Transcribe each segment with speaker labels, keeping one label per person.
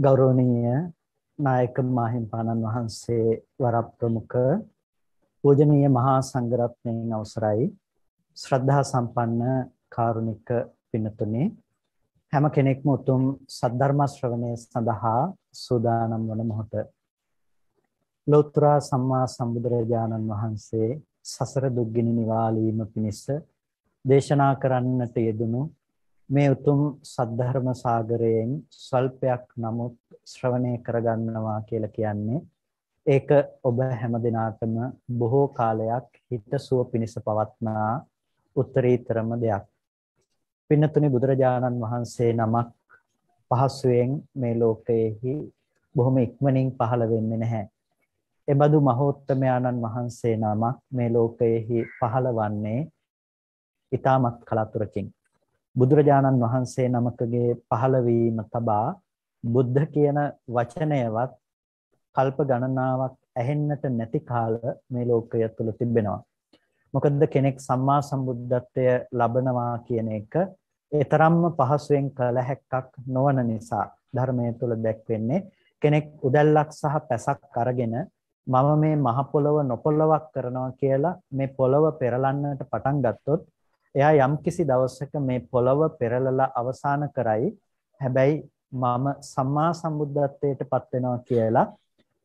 Speaker 1: ගෞරවනීය නායක මාහිම්පාණන් වහන්සේ වරප් ප්‍රමුඛ පූජනීය මහා සංඝරත්නයන් අවසරයි ශ්‍රද්ධා සම්පන්න කාරුණික පින්තුනේ හැම කෙනෙක්ම උතුම් සද්ධර්ම ශ්‍රවණය සඳහා සූදානම් වන මොහොත ලෝතර සම්මා සම්බුදුරජාණන් වහන්සේ සසර දුක්ගිනි නිවාලීම පිණිස දේශනා කරන්නට යෙදුණු මේ උතුම් සද්ධර්ම සාගරයෙන් සල්පයක් නමුත් ශ්‍රවණය කරගන්නවා කියලා කියන්නේ ඒක ඔබ හැම දිනාටම බොහෝ කාලයක් හිතසුව පිණිස පවත්නා උත්තරීතරම දෙයක්. පින්නතුනි බුදුරජාණන් වහන්සේ නමක් පහසුවෙන් මේ ලෝකයේහි බොහොම ඉක්මනින් පහළ වෙන්නේ නැහැ. එබඳු මහෝත්තමයාණන් වහන්සේ නමක් මේ ලෝකයේහි පහළවන්නේ ඊටමත් කලතුරකින්. බුදුරජාණන් වහන්සේ නමකගේ පහළවීම තබා බුද්ධ කියන වචනයවත් කල්ප ගණනාවක් ඇහෙන්නට නැති කාල මේ ලෝකය තුල තිබෙනවා. මොකද කෙනෙක් සම්මා සම්බුද්ධත්වය ලබනවා කියන එක ඒතරම්ම පහසුවෙන් කළ හැක්කක් නොවන නිසා ධර්මයේ තුල දැක්වෙන්නේ කෙනෙක් උදැල්ලක් සහ පැසක් අරගෙන මම මේ මහ පොළව නොපොළවක් කරනවා කියලා මේ පොළව පෙරලන්නට පටන් ගත්තොත් එයා යම්කිසි දවසක මේ පොළව පෙරලලා අවසන් කරයි. හැබැයි මම සම්මා සම්බුද්ධත්වයට පත් වෙනවා කියලා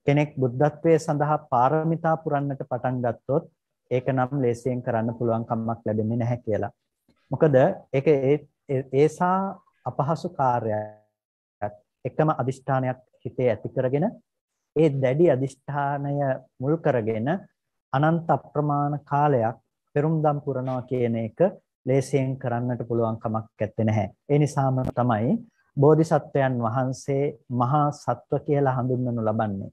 Speaker 1: කෙනෙක් බුද්ධත්වයේ සඳහා පාරමිතා පුරන්නට පටන් ගත්තොත් ඒක නම් ලේසියෙන් කරන්න පුළුවන් කමක් ලැබෙන්නේ නැහැ කියලා. මොකද ඒක ඒසා අපහසු කාර්යයක් එකම අදිෂ්ඨානයක් හිතේ ඇති කරගෙන ඒ දැඩි අදිෂ්ඨානය මුල් කරගෙන අනන්ත අප්‍රමාණ කාලයක් පෙරුම්දම් පුරනවා කියන එක ලේසියෙන් කරන්නට පුළුවන් කමක් නැත්තේ නැහැ. ඒ නිසාම තමයි බෝධිසත්වයන් වහන්සේ මහා සත්ව කියලා හඳුන්වනු ලබන්නේ.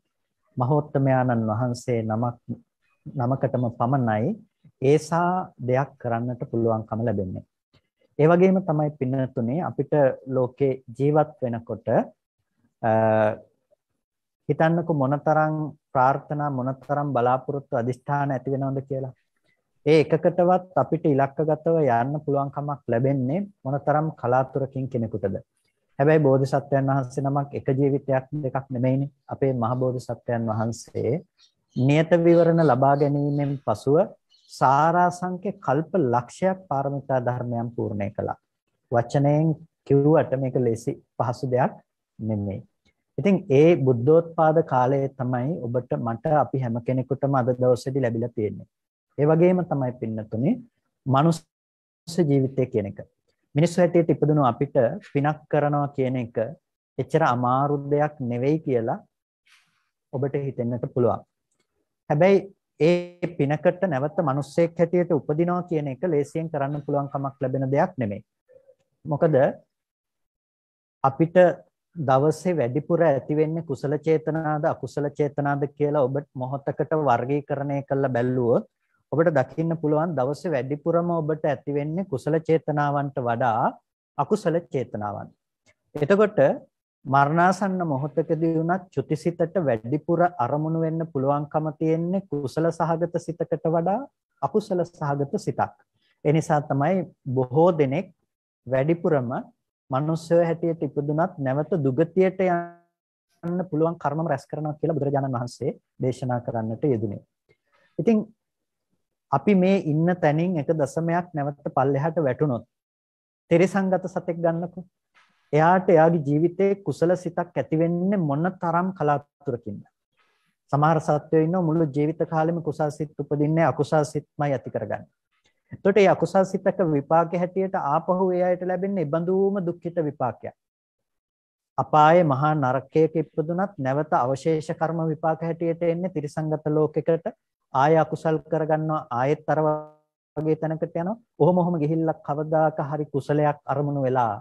Speaker 1: මහෝත්තමයාණන් වහන්සේ නමක් නමකටම පමණයි ඒසා දෙයක් කරන්නට පුළුවන්කම ලැබෙන්නේ. ඒ වගේම තමයි පින තුනේ අපිට ලෝකේ ජීවත් වෙනකොට හිතන්නකො මොනතරම් ප්‍රාර්ථනා මොනතරම් බලාපොරොත්තු අදිෂ්ඨාන ඇති වෙනවද කියලා. ඒ එකකටවත් අපිට ඉලක්කගතව යන්න පුළුවන් කමක් ලැබෙන්නේ මොනතරම් කලාතුරකින් කෙනෙකුටද. හැබැයි බෝධිසත්වයන් වහන්සේ නමක් එක ජීවිතයක් දෙකක් නෙමෙයිනේ. අපේ මහ බෝධිසත්වයන් වහන්සේ නියත විවරණ ලබා ගැනීමෙන් පසුව සාරාංශක කල්ප ලක්ෂයක් පාරමිතා ධර්මයන් පූර්ණේ කළා. වචනයෙන් කිව්වට මේක ලේසි පහසු දෙයක් නෙමෙයි. ඉතින් ඒ බුද්ධෝත්පාද කාලයේ තමයි ඔබට මට අපි හැම කෙනෙකුටම අද දවසේදී ලැබිලා තියෙන්නේ. ඒ වගේම තමයි පින්නතුනේ මනුස්ස ජීවිතය කියන එක. මිනිස්සු හැටියට ඉපදුණු අපිට පිනක් කරනවා කියන එක එච්චර අමාරු දෙයක් නෙවෙයි කියලා ඔබට හිතෙන්නට පුළුවන්. හැබැයි ඒ පිනකට නැවත මිනිස්සෙක් හැටියට උපදිනවා කියන එක ලේසියෙන් කරන්න පුළුවන් කමක් ලැබෙන දෙයක් නෙමෙයි. මොකද අපිට දවසේ වැඩිපුර ඇති වෙන්නේ කුසල චේතනාද අකුසල චේතනාද කියලා ඔබ මොහොතකට වර්ගීකරණය කළ බැලුවොත් ඔබට දකින්න පුළුවන් දවසේ වැඩිපුරම ඔබට ඇති වෙන්නේ කුසල චේතනාවන්ට වඩා අකුසල චේතනාවන්. එතකොට මරණාසන්න මොහොතකදී වුණත් චුතිසිතට වැඩිපුර අරමුණු වෙන්න පුළුවන්කම තියෙන්නේ කුසල සහගත සිතකට වඩා අකුසල සහගත සිතක්. ඒ නිසා තමයි බොහෝ දෙනෙක් වැඩිපුරම මනුස්සය හැටියට ඉපදුනත් නැවත දුගතියට යන්න පුළුවන් කර්මම රැස් කරනවා කියලා බුදුරජාණන් වහන්සේ දේශනා කරන්නට යෙදුනේ. ඉතින් අපි මේ ඉන්න තැනින් එක දශමයක් නැවත පල්ලෙහාට වැටුනොත් තෙරසංගත සතෙක් ගන්නකො එයාට එයාගේ ජීවිතයේ කුසල සිතක් ඇති වෙන්නේ මොන තරම් කලාතුරකින්ද සමහර සත්වයෝ ඉන්නවා මුළු ජීවිත කාලෙම කුසල් සිත් උපදින්නේ අකුසල් සිත්මයි ඇති කරගන්නේ එතකොට මේ අකුසල් සිතක විපාකයේ හැටියට ආපහු ඒ අයට ලැබෙන්නේ බඳුවම දුක්ඛිත විපාකයක් අපායේ මහා නරකයක ඉපදුනත් නැවත අවශේෂ කර්ම විපාක හැටියට එන්නේ තිරිසංගත ලෝකයකට ආය අකුසල් කරගන්නවා ආයෙත් අර වගේ තැනකට යනවා. ඔහොම ඔහොම ගිහිල්ලා කවදාක හරි කුසලයක් අරමුණු වෙලා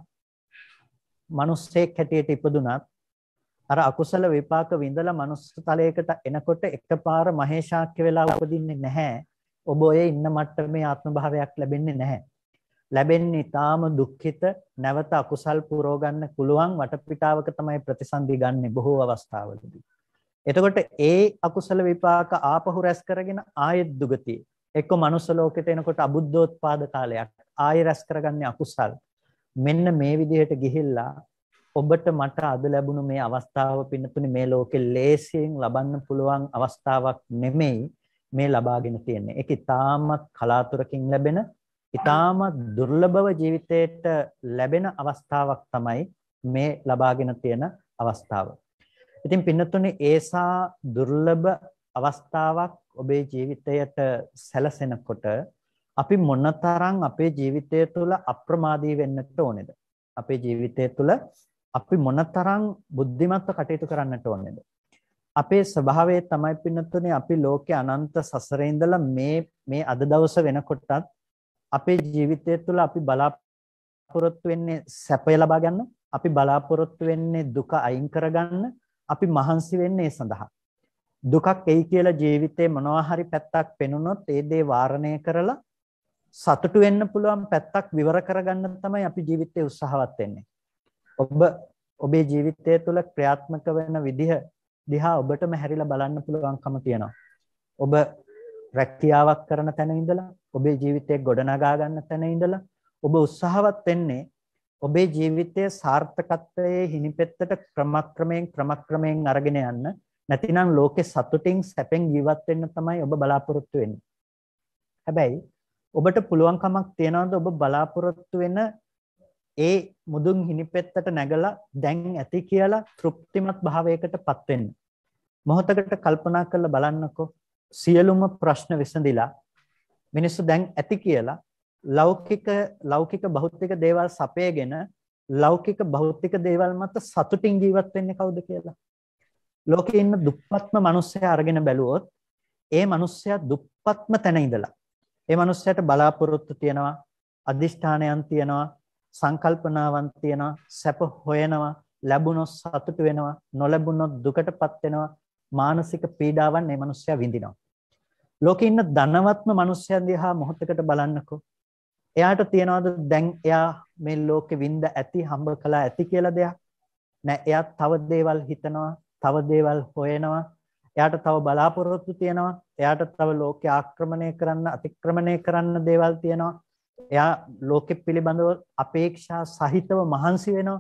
Speaker 1: මිනිස්සෙක් හැටියට ඉපදුනත් අර අකුසල විපාක විඳලා මනුස්ස තලයකට එනකොට එකපාර මහේශාක්‍ය වෙලා උපදින්නේ නැහැ. ඔබ ඔය ඉන්න මට්ටමේ ආත්ම භාවයක් ලැබෙන්නේ නැහැ. ලැබෙන්නේ ඊටාම දුක්ඛිත නැවත අකුසල් පුරව ගන්න පුළුවන් වටපිටාවක තමයි ප්‍රතිසන්දි ගන්න බොහෝ අවස්ථාවලදී. එතකොට ඒ අකුසල විපාක ආපහු රැස් කරගෙන ආයෙත් දුගතිය. එක්ක manuss ලෝකෙට එනකොට අබුද්ධෝත්පාද කාලයක්. ආයෙ රැස් කරගන්නේ අකුසල්. මෙන්න මේ විදිහට ගිහිල්ලා ඔබට මට අද ලැබුණු මේ අවස්ථාව පින්නතුනි මේ ලෝකෙ ලේසියෙන් ලබන්න පුළුවන් අවස්ථාවක් නෙමෙයි මේ ලබාගෙන තියෙන්නේ. ඒක ඉතාමත් කලාතුරකින් ලැබෙන, ඉතාමත් දුර්ලභව ජීවිතයට ලැබෙන අවස්ථාවක් තමයි මේ ලබාගෙන තියෙන අවස්ථාව. ඉතින් පින්නතුනේ ඒසා දුර්ලභ අවස්ථාවක් ඔබේ ජීවිතයට සැලසෙනකොට අපි මොනතරම් අපේ ජීවිතය තුළ අප්‍රමාදී වෙන්නට ඕනේද? අපේ ජීවිතය තුළ අපි මොනතරම් බුද්ධිමත්ව කටයුතු කරන්නට ඕනේද? අපේ ස්වභාවය තමයි පින්නතුනේ අපි ලෝකේ අනන්ත සසරේ ඉඳලා මේ මේ අද දවස වෙනකොටත් අපේ ජීවිතය තුළ අපි බලාපොරොත්තු වෙන්නේ සැපය ලබා ගන්න, අපි බලාපොරොත්තු වෙන්නේ දුක අයින් කරගන්න, අපි මහන්සි වෙන්නේ සඳහා. දුකක් එයි කියලා ජීවිතේ මොනවා හරි පැත්තක් පෙනුනොත් ඒ දේ වාරණය කරලා සතුටු වෙන්න පුළුවන් පැත්තක් විවර කරගන්න තමයි අපි ජීවිතේ උත්සාහවත් වෙන්නේ. ඔබ ඔබේ ජීවිතය තුළ ක්‍රියාත්මක වෙන විදිහ දිහා ඔබටම හැරිලා බලන්න පුළුවන්කම තියෙනවා. ඔබ රැකියාවක් කරන තැන ඉඳලා ඔබේ ජීවිතය ගොඩනගා ගන්න තැන ඉඳලා ඔබ උත්සාහවත් වෙන්නේ ඔබේ ජීවිතයේ සාර්ථකත්වයේ හිණිපෙත්තට ක්‍රමක්‍රමයෙන් ක්‍රමක්‍රමයෙන් අරගෙන යන්න නැතිනම් ලෝකේ සතුටින් සැපෙන් ජීවත් වෙන්න තමයි ඔබ බලාපොරොත්තු වෙන්නේ. හැබැයි ඔබට පුළුවන් කමක් තියනවද ඔබ බලාපොරොත්තු වෙන ඒ මුදුන් හිණිපෙත්තට නැගලා දැන් ඇති කියලා තෘප්තිමත් භාවයකටපත් වෙන්න. මොහොතකට කල්පනා කරලා බලන්නකෝ සියලුම ප්‍රශ්න විසඳිලා මිනිස්සු දැන් ඇති කියලා ලෞකික ලෞකික භෞතික දේවල් සපයගෙන ලෞකික භෞතික දේවල් මත සතුටින් ජීවත් වෙන්නේ කවුද කියලා. ලෝකේ ඉන්න දුප්පත්ම මිනිස්සයා අරගෙන බැලුවොත් ඒ මිනිස්සයා දුප්පත්ම තැන ඉඳලා ඒ මිනිස්සයාට බලාපොරොත්තු තියනවා, අදිෂ්ඨානයන් තියනවා, සංකල්පනාවන් තියනවා, සැප හොයනවා, ලැබුණොත් සතුට වෙනවා, නොලැබුණොත් දුකටපත් වෙනවා, මානසික පීඩාවන් මේ මිනිස්සයා විඳිනවා. ලෝකේ ඉන්න ධනවත්ම මිනිස්සයා දිහා මොහොතකට බලන්නකෝ එයාට තියනවාද දැන් එයා මේ ලෝකෙ වින්ද ඇති හම්බ කළා ඇති කියලා දෙයක් නෑ එයා තව දේවල් හිතනවා තව දේවල් හොයනවා එයාට තව බලාපොරොත්තු තියෙනවා එයාට තව ලෝකෙ ආක්‍රමණය කරන්න අතික්‍රමණය කරන්න දේවල් තියෙනවා එයා ලෝකෙ පිළිබඳව අපේක්ෂා සහිතව මහන්සි වෙනවා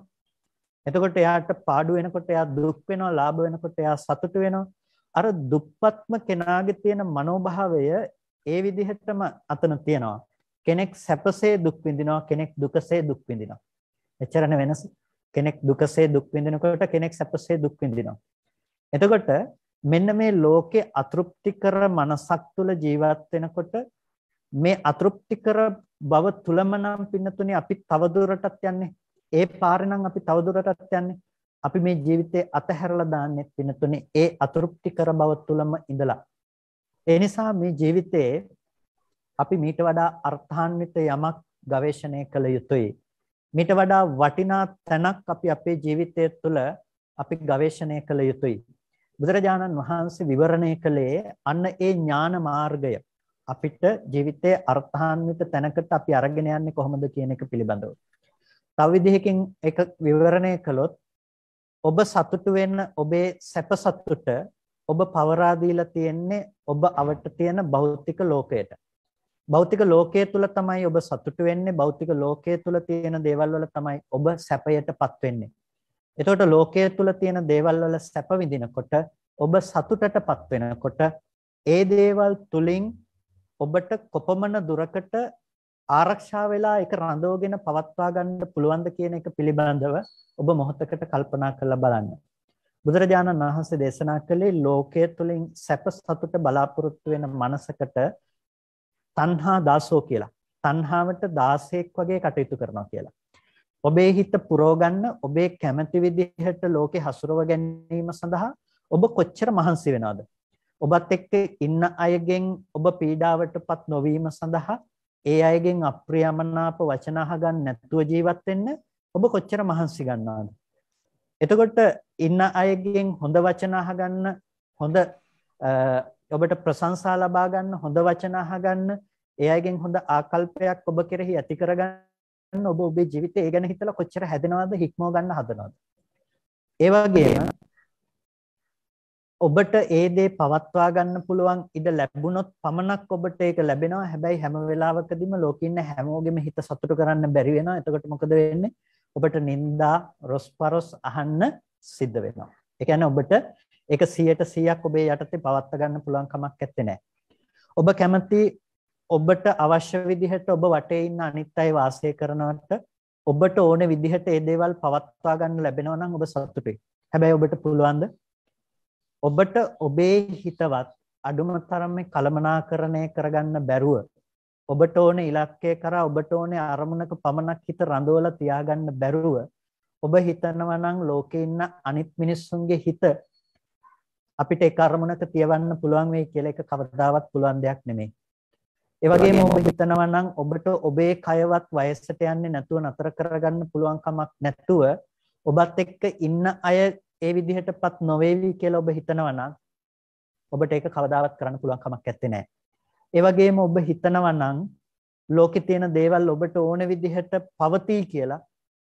Speaker 1: එතකොට එයාට පාඩු වෙනකොට එයා දුක් වෙනවා ලාභ වෙනකොට එයා සතුට වෙනවා අර දුප්පත්ම කෙනාගේ තියෙන මනෝභාවය ඒ විදිහටම අතන තියෙනවා කෙනෙක් සැපසේ දුක් විඳිනවා කෙනෙක් දුකසේ දුක් විඳිනවා. එච්චරනේ වෙනස. කෙනෙක් දුකසේ දුක් විඳිනකොට කෙනෙක් සැපසේ දුක් විඳිනවා. එතකොට මෙන්න මේ ලෝකේ අතෘප්තිකර මනසක් තුල ජීවත් වෙනකොට මේ අතෘප්තිකර බව තුලම නම් පින්නතුනේ අපි තවදුරටත් යන්නේ. ඒ පාරේ නම් අපි තවදුරටත් යන්නේ. අපි මේ ජීවිතේ අතහැරලා දාන්නේ පින්නතුනේ ඒ අතෘප්තිකර බව තුලම ඉඳලා. ඒ නිසා මේ ජීවිතේ අපි මීට වඩා අර්ථාන්විත යමක් ගවේෂණය කළ යුතුයි. මීට වඩා වටිනා තැනක් අපි අපේ ජීවිතය තුළ අපි ගවේෂණය කළ යුතුයි. බුදුරජාණන් වහන්සේ විවරණය කළේ අන්න ඒ ඥාන මාර්ගය. අපිට ජීවිතයේ අර්ථාන්විත තැනකට අපි අරගෙන යන්නේ කොහොමද කියන එක පිළිබඳව. තව විදිහකින් ඒක විවරණය කළොත් ඔබ සතුටු වෙන්න ඔබේ සැප සතුට ඔබ පවරා දීලා තියෙන්නේ ඔබ අවට තියෙන භෞතික ලෝකයට. භෞතික ලෝකයේ තුල තමයි ඔබ සතුටු වෙන්නේ භෞතික ලෝකයේ තුල තියෙන දේවල් වල තමයි ඔබ සැපයටපත් වෙන්නේ. එතකොට ලෝකයේ තුල තියෙන දේවල් වල සැප විඳිනකොට ඔබ සතුටටපත් වෙනකොට ඒ දේවල් තුලින් ඔබට කොපමණ දුරකට ආරක්ෂා වෙලා ඒක රඳවගෙන පවත්වා ගන්න පුළුවන්ද කියන එක පිළිබඳව ඔබ මොහොතකට කල්පනා කරලා බලන්න. බුදුරජාණන් වහන්සේ දේශනා කළේ ලෝකයේ තුලින් සැප සතුට බලාපොරොත්තු වෙන මනසකට තණ්හා දාසෝ කියලා. තණ්හාවට 16ක් වගේ කටයුතු කරනවා කියලා. ඔබේ හිත පුරවගන්න ඔබේ කැමැති විදිහට ලෝකේ හසුරව ගැනීම සඳහා ඔබ කොච්චර මහන්සි වෙනවද? ඔබත් එක්ක ඉන්න අයගෙන් ඔබ පීඩාවටපත් නොවීම සඳහා ඒ අයගෙන් අප්‍රියමනාප වචන අහගන්න නැතුව ජීවත් වෙන්න ඔබ කොච්චර මහන්සි ගන්නවද? එතකොට ඉන්න අයගෙන් හොඳ වචන අහගන්න හොඳ ඔබට ප්‍රශංසා ලබා ගන්න හොඳ වචන අහගන්න ඒ අයගෙන් හොඳ ආකල්පයක් ඔබ කෙරෙහි ඇති කරගන්න ඔබ ඔබේ ජීවිතේ ඒ ගැන හිතලා කොච්චර හැදෙනවද හික්මව ගන්න හදනවද ඒ වගේම ඔබට ඒ දේ පවත්වා ගන්න පුළුවන් ඉඩ ලැබුණොත් පමණක් ඔබට ඒක ලැබෙනවා හැබැයි හැම වෙලාවකදීම ලෝකේ ඉන්න හැමෝගෙම හිත සතුටු කරන්න බැරි වෙනවා එතකොට මොකද වෙන්නේ ඔබට නින්දා රොස්පරොස් අහන්න සිද්ධ වෙනවා ඒ කියන්නේ ඔබට ඒක 100%ක් ඔබේ යටතේ පවත්වා ගන්න පුළුවන් කමක් නැත්තේ. ඔබ කැමති ඔබට අවශ්‍ය විදිහට ඔබ වටේ ඉන්න අනිත් අය වාසය කරනවට ඔබට ඕන විදිහට ඒ දේවල් පවත්වා ගන්න ලැබෙනවා නම් ඔබ සතුටුයි. හැබැයි ඔබට පුළුවන්ද ඔබට ඔබේ හිතවත් අඩුම තරමේ කලමනාකරණය කරගන්න බැරුව ඔබට ඕන ඉලක්කය කරා ඔබට ඕන අරමුණක පමණක් හිත රඳවලා තියාගන්න බැරුව ඔබ හිතනවා නම් ලෝකේ ඉන්න අනිත් මිනිස්සුන්ගේ හිත අපිට එක අරමුණක තියවන්න පුළුවන් වෙයි කියලා එක කවදාවත් පුළුවන් දෙයක් නෙමෙයි. ඒ වගේම ඔබ හිතනවා නම් ඔබට ඔබේ කයවත් වයසට යන්නේ නැතුව නතර කරගන්න පුළුවන් කමක් නැතුව ඔබත් එක්ක ඉන්න අය ඒ විදිහටපත් නොවේවි කියලා ඔබ හිතනවා නම් ඔබට ඒක කවදාවත් කරන්න පුළුවන් කමක් නැත්තේ නෑ. ඒ වගේම ඔබ හිතනවා නම් ලෝකේ තියෙන දේවල් ඔබට ඕන විදිහට පවතී කියලා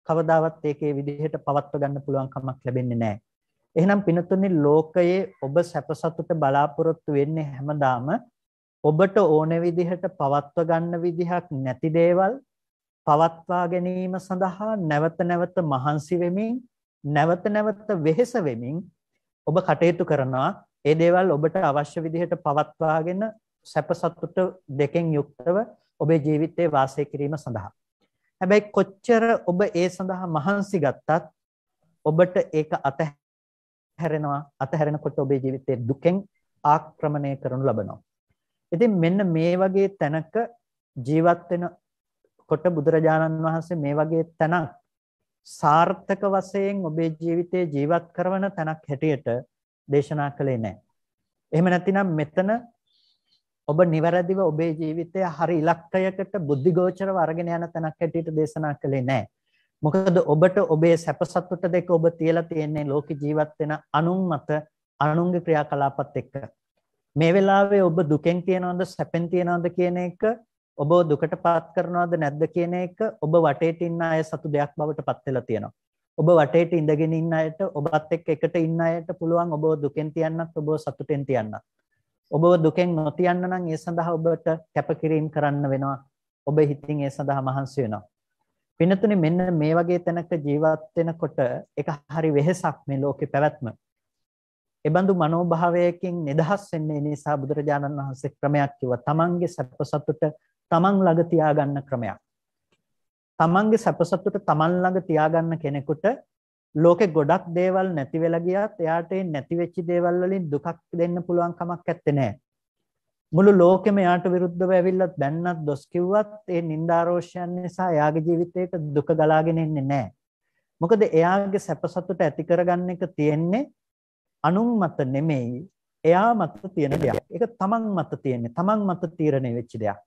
Speaker 1: කවදාවත් ඒකේ විදිහට පවත්ව ගන්න පුළුවන් කමක් ලැබෙන්නේ නැහැ. එහෙනම් පිනතුනි ලෝකයේ ඔබ සැපසතුට බලාපොරොත්තු වෙන්නේ හැමදාම ඔබට ඕන විදිහට පවත්ව ගන්න විදිහක් නැති දේවල් පවත්වා ගැනීම සඳහා නැවත නැවත මහන්සි වෙමින් නැවත නැවත වෙහෙස වෙමින් ඔබ කටයුතු කරනවා ඒ දේවල් ඔබට අවශ්‍ය විදිහට පවත්වාගෙන සැපසතුට දෙකෙන් යුක්තව ඔබේ ජීවිතේ වාසය කිරීම සඳහා හැබැයි කොච්චර ඔබ ඒ සඳහා මහන්සි ගත්තත් ඔබට ඒක අතහ අත්හැරෙනවා අතහැරෙනකොට ඔබේ ජීවිතයේ දුකෙන් ආක්‍රමණය කරනු ලබනවා. ඉතින් මෙන්න මේ වගේ තැනක ජීවත් වෙනකොට බුදුරජාණන් වහන්සේ මේ වගේ තැනක් සාර්ථක වශයෙන් ඔබේ ජීවිතේ ජීවත් කරන තැනක් හැටියට දේශනා කළේ නැහැ. එහෙම නැතිනම් මෙතන ඔබ නිවැරදිව ඔබේ ජීවිතය හරි ඉලක්කයකට බුද්ධිගෝචරව අරගෙන යන තැනක් හැටියට දේශනා කළේ නැහැ. මොකද ඔබට ඔබේ සැපසතුට දෙක ඔබ තියලා තියෙන්නේ ලෝක ජීවත් වෙන අනුන් මත අනුන්ගේ ක්‍රියාකලාපත් එක්ක. මේ වෙලාවේ ඔබ දුකෙන් තියනවද සැපෙන් තියනවද කියන එක ඔබ දුකටපත් කරනවද නැද්ද කියන එක ඔබ වටේට ඉන්න අය සතු දෙයක් බවට පත් වෙලා තියෙනවා. ඔබ වටේට ඉඳගෙන ඉන්න අයට ඔබත් එක්ක එකට ඉන්න අයට පුළුවන් ඔබව දුකෙන් තියන්නත් ඔබව සතුටෙන් තියන්නත්. ඔබව දුකෙන් නොතියන්න නම් ඒ සඳහා ඔබට කැපකිරීම කරන්න වෙනවා. ඔබ හිතින් ඒ සඳහා මහන්සි වෙනවා. පින්නතුනේ මෙන්න මේ වගේ තැනක ජීවත් වෙනකොට ඒක හරි වෙහෙසක් මේ ලෝකේ පැවැත්ම. ඒබඳු මනෝභාවයකින් නිදහස් වෙන්නේ නිසා බුදුරජාණන් වහන්සේ ක්‍රමයක් කිව්වා. තමන්ගේ සැපසතුට තමන් ළඟ තියාගන්න ක්‍රමයක්. තමන්ගේ සැපසතුට තමන් ළඟ තියාගන්න කෙනෙකුට ලෝකේ ගොඩක් දේවල් නැති වෙලා ගියත් එයාට ඒ නැති වෙච්ච දේවල් වලින් දුකක් දෙන්න පුළුවන් කමක් නැත්තේ නෑ. මුළු ලෝකෙම යාට විරුද්ධව ඇවිල්ලත් බැන්නත් දොස් කිව්වත් ඒ නින්දාරෝෂයන් නිසා එයාගේ ජීවිතේට දුක ගලාගෙන එන්නේ නැහැ. මොකද එයාගේ සැපසතුට ඇති කරගන්න එක තියෙන්නේ අනුන් මත නෙමෙයි එයා මත තියෙන දෙයක්. ඒක තමන් මත තියෙන්නේ. තමන් මත තීරණය වෙච්ච දෙයක්.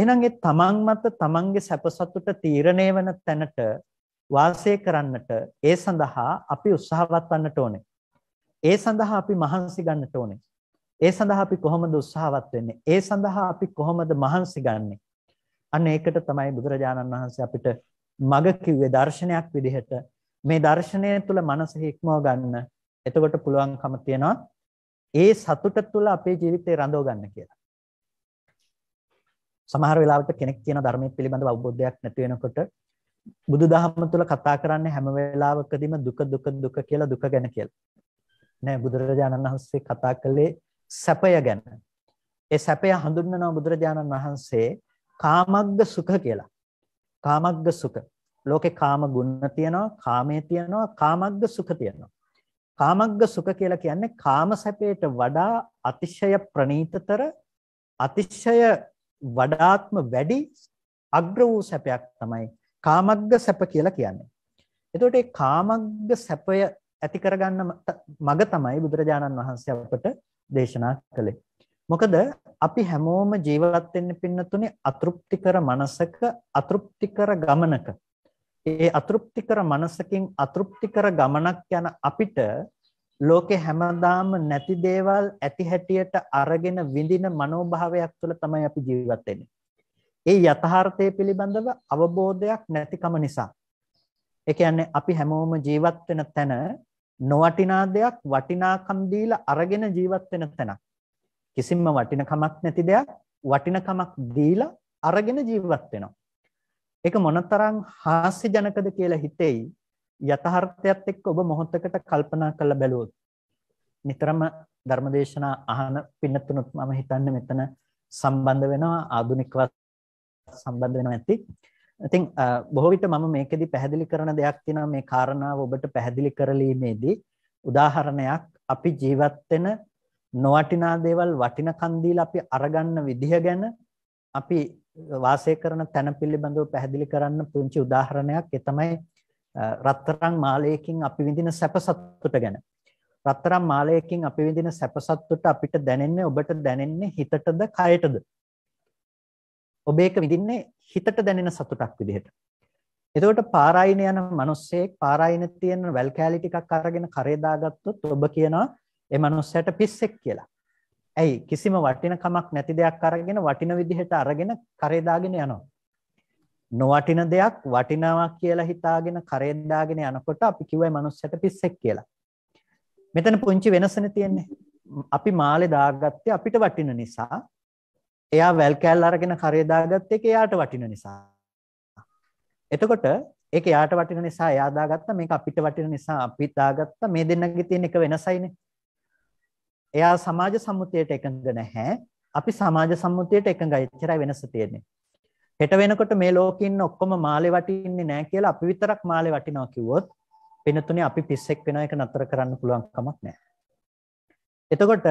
Speaker 1: එහෙනම් ඒ තමන් මත තමන්ගේ සැපසතුට තීරණය වෙන තැනට වාසය කරන්නට ඒ සඳහා අපි උත්සාහවත් වන්නට ඕනේ. ඒ සඳහා අපි මහන්සි ගන්නට ඕනේ. ඒ සඳහා අපි කොහොමද උත්සාහවත් වෙන්නේ? ඒ සඳහා අපි කොහොමද මහන්සි ගන්නෙ? අන්න ඒකට තමයි බුදුරජාණන් වහන්සේ අපිට මග කිව්වේ දර්ශනයක් විදිහට. මේ දර්ශනය තුළ මනස හික්මව ගන්න. එතකොට පුළුවන්කම තියනවා ඒ සතුට තුළ අපේ ජීවිතේ රඳව ගන්න කියලා. සමහර වෙලාවට කෙනෙක් කියන ධර්මයේ පිළිබඳව අවබෝධයක් නැති වෙනකොට බුදුදහම තුළ කතා කරන්නේ හැම වෙලාවකදීම දුක දුක දුක කියලා දුක ගැන කියලා. නෑ බුදුරජාණන් වහන්සේ කතා කළේ සැපය ගැන. ඒ සැපය හඳුන්වනවා බුදුරජාණන් වහන්සේ කාමග්ග සුඛ කියලා. කාමග්ග සුඛ. ලෝකේ කාම ගුණ තියෙනවා, කාමයේ තියෙනවා, කාමග්ග සුඛ තියෙනවා. කාමග්ග සුඛ කියලා කියන්නේ කාම සැපයට වඩා අතිශය ප්‍රණීතතර අතිශය වඩාත්ම වැඩි අග්‍ර වූ සැපයක් තමයි කාමග්ග සැප කියලා කියන්නේ. එතකොට මේ කාමග්ග සැපය ඇති කරගන්න මග තමයි බුදුරජාණන් වහන්සේ අපට දේශනා කළේ. මොකද අපි හැමෝම ජීවත් වෙන්න පින්නතුනේ අතෘප්තිකර මනසක අතෘප්තිකර ගමනක. ඒ අතෘප්තිකර මනසකින් අතෘප්තිකර ගමනක් යන අපිට ලෝකේ හැමදාම නැති දේවල් ඇති හැටියට අරගෙන විඳින මනෝභාවයක් තුළ තමයි අපි ජීවත් වෙන්නේ. ඒ යථාර්ථය පිළිබඳව අවබෝධයක් නැතිකම නිසා. ඒ කියන්නේ අපි හැමෝම ජීවත් වෙන තැන නොවටිනා දෙයක් වටිනාකම් දීලා අරගෙන ජීවත් වෙන තැනක්. කිසිම වටිනකමක් නැති දෙයක් වටිනකමක් දීලා අරගෙන ජීවත් වෙනවා. ඒක මොනතරම් හාස්‍යජනකද කියලා හිතෙයි යථාර්ථයත් එක්ක ඔබ මොහොතකට කල්පනා කරලා බැලුවොත්. නිතරම ධර්මදේශනා අහන පින්නතුණුත් මම හිතන්නේ මෙතන සම්බන්ධ වෙනවා ආදුනිකවත් සම්බන්ධ වෙනවා ඇති. ඉතින් බොහෝ විට මම මේකෙදි පැහැදිලි කරන දෙයක් තියෙනවා මේ කාරණාව ඔබට පැහැදිලි කරලීමේදී උදාහරණයක් අපි ජීවත් වෙන නොවටිනා දේවල් වටිනකම් දීලා අපි අරගන්න විදිහ ගැන අපි වාසය කරන තැන පිළිබඳව පැහැදිලි කරන්න පුංචි උදාහරණයක් ඒ තමයි රත්තරන් මාලයකින් අපි විඳින සැපසතුට ගැන රත්තරන් මාලයකින් අපි විඳින සැපසත්තුට අපිට දැනෙන්නේ ඔබට දැනෙන්නේ හිතටද කයටද ඔබ ඒක විඳින්නේ හිතට දැනෙන සතුටක් විදිහට. එතකොට පාරායින යන මිනිස්සෙක් පාරායින තියෙන වැල් කෑලි ටිකක් අරගෙන කරේ දාගත්තොත් ඔබ කියනවා ඒ මිනිස්සයාට පිස්සෙක් කියලා. ඇයි කිසිම වටිනකමක් නැති දෙයක් අරගෙන වටින විදිහට අරගෙන කරේ දාගෙන යනවා. නොවටින දෙයක් වටිනවා කියලා හිතාගෙන කරේ දාගෙන යනකොට අපි කිව්වයි මිනිස්සයාට පිස්සෙක් කියලා. මෙතන පුංචි වෙනසනේ තියෙන්නේ. අපි මාලේ දාගත්තේ අපිට වටින නිසා එයා වැල් කෑල් අරගෙන කරේ දාගත්ත එක එයාට වටින නිසා. එතකොට ඒක එයාට වටින නිසා එයා දාගත්ත මේක අපිට වටින නිසා අපි දාගත්ත මේ දෙන්නගේ තියෙන එක වෙනසයිනේ. එයා සමාජ සම්මුතියට එකඟ නැහැ. අපි සමාජ සම්මුතියට එකඟයි. එච්චරයි වෙනස තියෙන්නේ. හෙට වෙනකොට මේ ලෝකෙ ඉන්න ඔක්කොම මාළේ වටින්නේ නැහැ කියලා අපි විතරක් මාළේ වටිනවා කිව්වොත් පිනතුනේ අපි පිස්සෙක් වෙන එක නතර කරන්න පුළුවන් කමක් නැහැ. එතකොට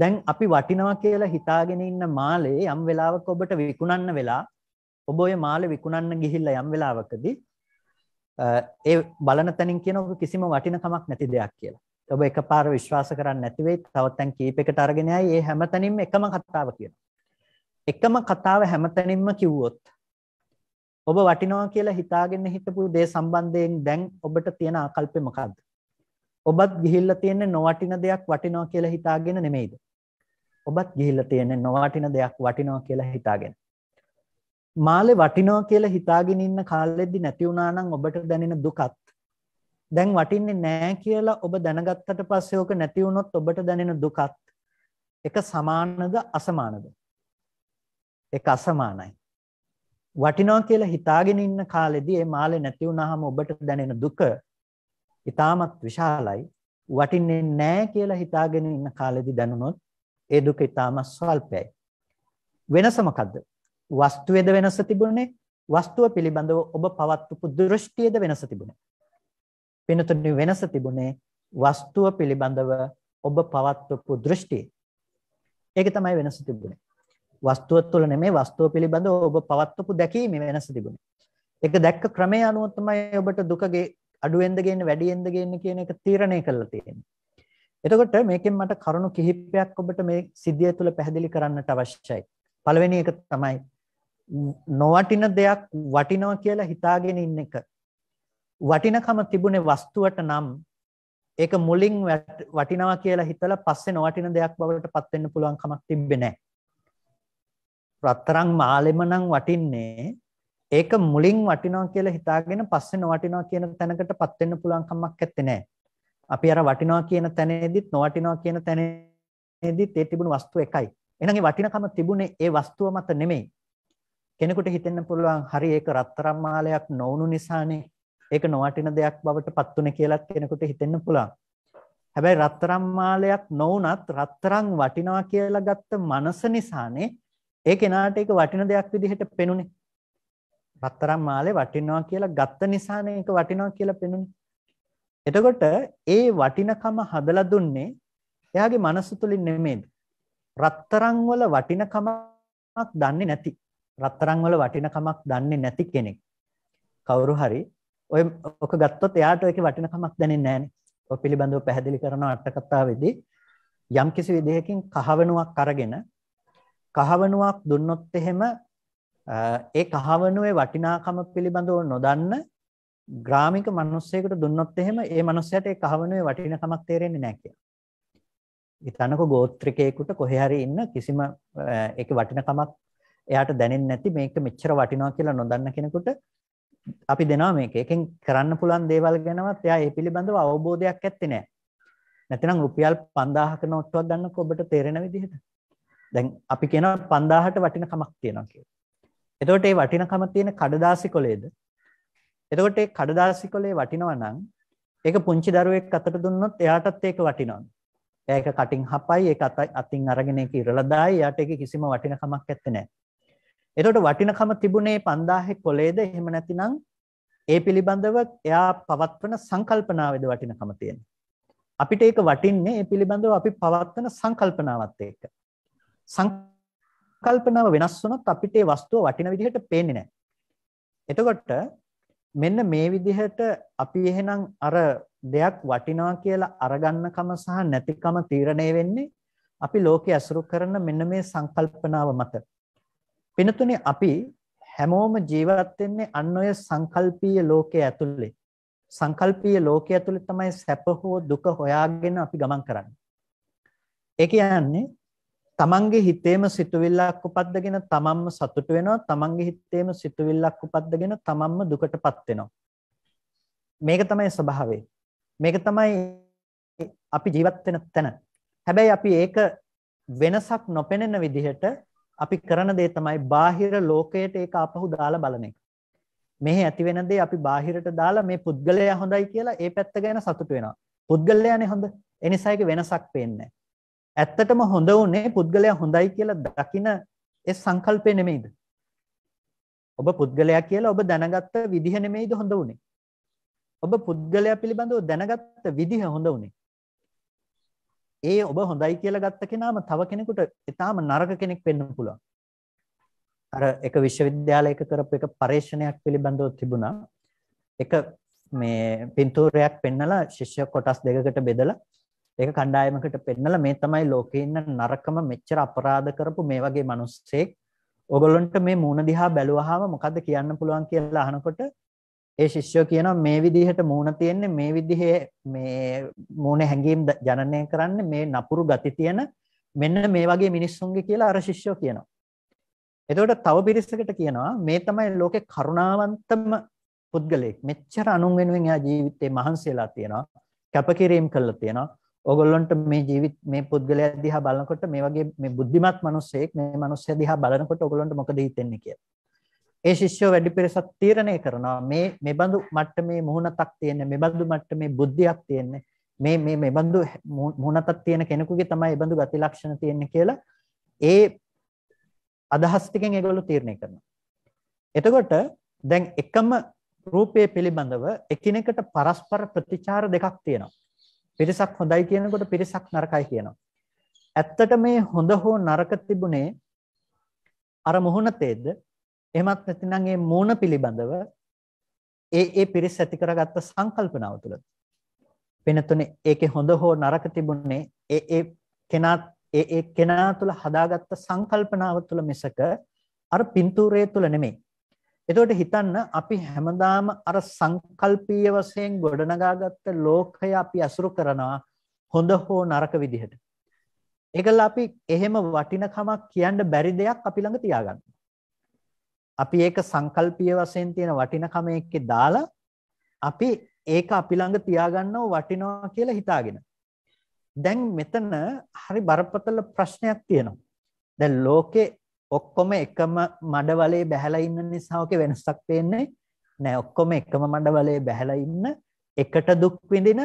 Speaker 1: දැන් අපි වටිනවා කියලා හිතාගෙන ඉන්න මාලේ යම් වෙලාවක ඔබට විකුණන්න වෙලා ඔබ ඔය මාලේ විකුණන්න ගිහිල්ලා යම් වෙලාවකදී ඒ බලන තැනින් කියන ඔබ කිසිම වටිනකමක් නැති දෙයක් කියලා. ඔබ එකපාර විශ්වාස කරන්නේ නැති වෙයි. තවත් තැන් කීපයකට අරගෙන ආයි ඒ හැමතැනින්ම එකම කතාව කියනවා. එකම කතාව හැමතැනින්ම කිව්වොත් ඔබ වටිනවා කියලා හිතාගෙන හිටපු දේ සම්බන්ධයෙන් දැන් ඔබට තියෙන ආකල්පය මොකද්ද? ඔබත් ගිහිල්ලා තියෙන නොවටින දෙයක් වටිනවා කියලා හිතාගෙන නෙමෙයිද? ඔබත් ගිහිල්ලා තියෙන නොවටින දෙයක් වටිනවා කියලා හිතාගෙන. මාළේ වටිනවා කියලා හිතාගෙන ඉන්න කාලෙද්දි නැති වුණා නම් ඔබට දැනෙන දුකත් දැන් වටින්නේ නැහැ කියලා ඔබ දැනගත්තට පස්සේ ඕක නැති වුණොත් ඔබට දැනෙන දුකත් එක සමානද අසමානද? එක අසමානයි. වටිනවා කියලා හිතාගෙන ඉන්න කාලෙදී ඒ මාළේ නැති වුණාම ඔබට දැනෙන දුක ඉතාමත් විශාලයි වටින්නේ නැහැ කියලා හිතාගෙන ඉන්න කාලෙදි දැනුනොත් ඒ දුක ඉතාමත් ස්වල්පයි වෙනස මොකද්ද වස්තුවේද වෙනස තිබුණේ වස්තුව පිළිබඳව ඔබ පවත්වපු දෘෂ්ටියේද වෙනස තිබුණේ වෙනතුනේ වෙනස තිබුණේ වස්තුව පිළිබඳව ඔබ පවත්වපු දෘෂ්ටිය ඒක තමයි වෙනස තිබුණේ වස්තුව තුළ නෙමෙයි වස්තුව පිළිබඳව ඔබ පවත්වපු දැකීම වෙනස තිබුණේ ඒක දැක්ක ක්‍රමයේ අනුව තමයි ඔබට දුකගේ අඩුවෙන්ද ගේන්න වැඩියෙන්ද ගේන්න කියන එක තීරණය කරලා තියෙනවා. එතකොට මේකෙන් මට කරුණු කිහිපයක් ඔබට මේ සිද්ධිය තුළ පැහැදිලි කරන්නට අවශ්‍යයි. පළවෙනි එක තමයි නොවටින දෙයක් වටිනවා කියලා හිතාගෙන ඉන්න එක. වටිනකම තිබුණේ වස්තුවට නම් ඒක මුලින් වටිනවා කියලා හිතලා පස්සේ නොවටින දෙයක් බවට පත් වෙන්න පුළුවන් කමක් තිබ්බේ නැහැ. රත්තරන් මාලෙම නම් වටින්නේ ඒක මුලින් වටිනවා කියලා හිතාගෙන පස්සේ නොවටිනවා කියන තැනකටපත් වෙන්න පුළුවන් කමක් නැත්තේ. අපි අර වටිනවා කියන තැනේදීත් නොවටිනවා කියන තැනේදීත් ඒ තිබුණු වස්තුව එකයි. එහෙනම් ඒ වටිනකම තිබුණේ ඒ වස්තුව මත නෙමෙයි. කෙනෙකුට හිතෙන්න පුළුවන් හරි ඒක රත්තරන් මාලයක් නොවුණු නිසානේ ඒක නොවටින දෙයක් බවට පත් වුනේ කියලාත් කෙනෙකුට හිතෙන්න පුළුවන්. හැබැයි රත්තරන් මාලයක් නොවුනත් රත්තරන් වටිනවා කියලා ගත්ත මනස නිසානේ ඒ කෙනාට ඒක වටින දෙයක් විදිහට පෙනුනේ. රත්තරන් මාලේ වටිනවා කියලා ගත්ත නිසානේ ඒක වටිනවා කියලා පෙනුනේ. එතකොට ඒ වටිනකම හදලා දුන්නේ එයාගේ මනස තුලින් නෙමෙයිද? රත්තරන් වල වටිනකමක් දන්නේ නැති. රත්තරන් වල වටිනකමක් දන්නේ නැති කෙනෙක්. කවුරු හරි ඔය ඔක ගත්තොත් එයාට ඒකේ වටිනකමක් දැනෙන්නේ නැහනේ. ඔය පිළිබඳව පැහැදිලි කරන අටකතාවේදී යම් කිසි විදිහකින් කහවණුවක් අරගෙන කහවණුවක් දුන්නොත් එහෙම ඒ කහවනුවේ වටිනාකම පිළිබඳව නොදන්න ග්‍රාමික මිනිස්සෙකුට දුන්නොත් එහෙම ඒ මිනිස්සයාට ඒ කහවනුවේ වටිනකමක් තේරෙන්නේ නැහැ කියලා. ඊතනක ගෝත්‍රිකයෙකුට කොහේ හරි ඉන්න කිසිම ඒකේ වටිනකමක් එයාට දැනෙන්නේ නැති මේක මෙච්චර වටිනවා කියලා නොදන්න කෙනෙකුට අපි දෙනවා මේක. එකෙන් කරන්න පුළුවන් දේවල් ගැනවත් එයා ඒ පිළිබඳව අවබෝධයක් ඇත්තේ නැහැ. නැතිනම් රුපියල් 5000ක නෝට්ටුවක් ගන්නකො ඔබට තේරෙන විදිහට. දැන් අපි කියනවා 5000ට වටිනකමක් තියෙනවා කියලා. එතකොට ඒ වටිනකම තියෙන කඩදාසි කොලේද? එතකොට ඒ කඩදාසි කොලේ වටිනවා නම් ඒක පුංචි දරුවෙක් අතට දුන්නොත් එයාටත් ඒක වටිනවා. එයා ඒක කටින් හපයි, ඒක අතින් අරගෙන ඒක ඉරලා දායි, එයාට ඒක කිසිම වටිනකමක් ඇත්තේ නැහැ. එතකොට වටිනකම තිබුණේ 5000 කොලේද? එහෙම නැතිනම් ඒ පිළිබඳව එයා පවත්වන සංකල්පනාවේද වටිනකම තියෙන්නේ. අපිට ඒක වටින්නේ ඒ පිළිබඳව අපි පවත්වන සංකල්පනාවත් එක්ක. සංකල්ප සංකල්පනාව වෙනස් වුණොත් අපිට ඒ වස්තුව වටින විදිහට පේන්නේ නැහැ. එතකොට මෙන්න මේ විදිහට අපි එහෙනම් අර දෙයක් වටිනවා කියලා අරගන්නකම සහ නැතිකම තීරණය වෙන්නේ අපි ලෝකේ අසුරු කරන මෙන්න මේ සංකල්පනාව මත. පිනතුනේ අපි හැමෝම ජීවත් වෙන්නේ අන් ඔය සංකල්පීය ලෝකයේ ඇතුලේ. සංකල්පීය ලෝකයේ ඇතුලේ තමයි සැප හෝ දුක හොයාගෙන අපි ගමන් කරන්නේ. ඒ කියන්නේ තමන්ගේ හිතේම සිතුවිල්ලක් උපද්දගෙන තමන්ම සතුටු වෙනවා තමන්ගේ හිතේම සිතුවිල්ලක් උපද්දගෙන තමන්ම දුකටපත් වෙනවා මේක තමයි ස්වභාවය මේක තමයි අපි ජීවත් වෙන තැන හැබැයි අපි ඒක වෙනසක් නොපෙනෙන විදිහට අපි කරන දේ තමයි බාහිර ලෝකයට ඒක අපහු දාලා බලන එක මෙහි ඇති වෙන දේ අපි බාහිරට දාලා මේ පුද්ගලයා හොඳයි කියලා ඒ පැත්ත ගැන සතුටු වෙනවා පුද්ගලයානේ හොඳ එනිසා ඒක වෙනසක් පේන්නේ නැහැ ඇත්තටම හොඳ වුනේ පුද්ගලයා හොඳයි කියලා දකින ඒ සංකල්පය නෙමෙයිද? ඔබ පුද්ගලයා කියලා ඔබ දැනගත්ත විදිහ නෙමෙයිද හොඳ වුනේ? ඔබ පුද්ගලයා පිළිබඳව දැනගත්ත විදිහ හොඳ වුනේ. ඒ ඔබ හොඳයි කියලා ගත්ත කෙනාම තව කෙනෙකුට ඊටාම නරක කෙනෙක් වෙන්න පුළුවන්. අර එක විශ්වවිද්‍යාලයක කරපු එක පරීක්ෂණයක් පිළිබඳව තිබුණා. එක මේ පින්තූරයක් පෙන්නලා ශිෂ්‍ය කොටස් දෙකකට බෙදලා ඒක කණ්ඩායමකට පෙන්නලා මේ තමයි ලෝකේ ඉන්න නරකම මෙච්චර අපරාධ කරපු මේ වගේ මිනිස්සෙක් ඔගොල්ලන්ට මේ මූණ දිහා බැලුවාම මොකද්ද කියන්න පුළුවන් කියලා අහනකොට ඒ ශිෂ්‍යෝ කියනවා මේ විදිහට මූණ තියෙන්නේ මේ විදිහේ මේ මූණ හැංගීම් ජනනය කරන්නේ මේ නපුරු ගති තියෙන මෙන්න මේ වගේ මිනිස්සුන්ගේ කියලා අර ශිෂ්‍යෝ කියනවා. එතකොට තව පිරිසකට කියනවා මේ තමයි ලෝකේ කරුණාවන්තම පුද්ගලයෙක්. මෙච්චර අනුන් වෙනුවෙන් එයා ජීවිතේ මහන්සියලා තියෙනවා. කැපකිරීම කළා තියෙනවා. ඕගොල්ලොන්ට මේ ජීවිත මේ පුද්ගලයා දිහා බලනකොට මේ වගේ මේ බුද්ධිමත් මිනිස්සෙක් මේ මිනිස්සයා දිහා බලනකොට ඕගොල්ලොන්ට මොකද හිතෙන්නේ කියලා. ඒ ශිෂ්‍යෝ වැඩි පිරිසක් තීරණය කරනවා මේ මේ බඳු මට්ටමේ මුහුණතක් තියෙන මේ බඳු මට්ටමේ බුද්ධියක් තියෙන මේ මේ මේ බඳු මුහුණතක් තියෙන කෙනෙකුගේ තමයි මේ බඳු ගති ලක්ෂණ තියෙන්නේ කියලා ඒ අදහස් ටිකෙන් ඒගොල්ලෝ තීරණය කරනවා. එතකොට දැන් එකම රූපයේ පිළිබඳව එකිනෙකට පරස්පර ප්‍රතිචාර දෙකක් තියෙනවා. පිරිසක් හොඳයි කියනකොට පිරිසක් නරකයි කියනවා. ඇත්තට මේ හොඳ හෝ නරක තිබුණේ අර මොහොනතේද එහෙමත් නැතිනම් මේ මූණ පිළිබඳව ඒ ඒ පිරිස ඇති කරගත්ත සංකල්පනාව තුළ වෙනතුනේ ඒකේ හොඳ හෝ නරක තිබුණේ ඒ ඒ කෙනා ඒ ඒ කෙනා තුළ හදාගත්ත සංකල්පනාව තුළ මිසක අර පින්තූරය තුළ නෙමෙයි එතකොට හිතන්න අපි හැමදාම අර සංකල්පීය වශයෙන් ගොඩනගාගත්ත ලෝකය අපි අසුරු කරනවා හොඳ හෝ නරක විදිහට. ඒකල අපි එහෙම වටිනකමක් කියන්න බැරි දෙයක් අපි ළඟ තියාගන්නවා. අපි ඒක සංකල්පීය වශයෙන් තියෙන වටිනකම එක්කේ දාලා අපි ඒක අපි ළඟ තියාගන්නව වටිනවා කියලා හිතාගෙන. දැන් මෙතන හරි බරපතල ප්‍රශ්නයක් තියෙනවා. දැන් ලෝකේ ඔක්කොම එකම මඩ වලේ බැහැලා ඉන්න නිසා ඔකේ වෙනසක් පේන්නේ නෑ ඔක්කොම එකම මඩ වලේ බැහැලා ඉන්න එකට දුක් විඳින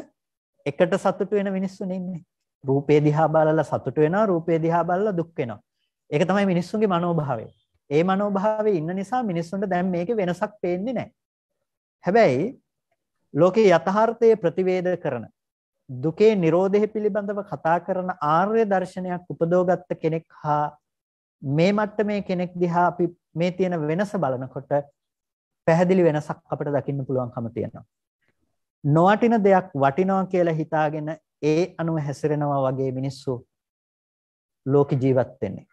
Speaker 1: එකට සතුට වෙන මිනිස්සුන් ඉන්නේ රූපේ දිහා බලලා සතුට වෙනවා රූපේ දිහා බලලා දුක් වෙනවා ඒක තමයි මිනිස්සුන්ගේ මනෝභාවය ඒ මනෝභාවය ඉන්න නිසා මිනිස්සුන්ට දැන් මේකේ වෙනසක් පේන්නේ නෑ හැබැයි ලෝකේ යථාර්ථය ප්‍රතිවේද කරන දුකේ Nirodhe පිළිබඳව කතා කරන ආර්ය දර්ශනයක් උපදෝගත්ත කෙනෙක් හා මේ මට්ටමේ කෙනෙක් දිහා අපි මේ තියෙන වෙනස බලනකොට පැහැදිලි වෙනසක් අපිට දකින්න පුළුවන්කම තියෙනවා. නොවටින දෙයක් වටිනවා කියලා හිතාගෙන ඒ අනුව හැසිරෙනවා වගේ මිනිස්සු ලෝක ජීවත් වෙන්නේ.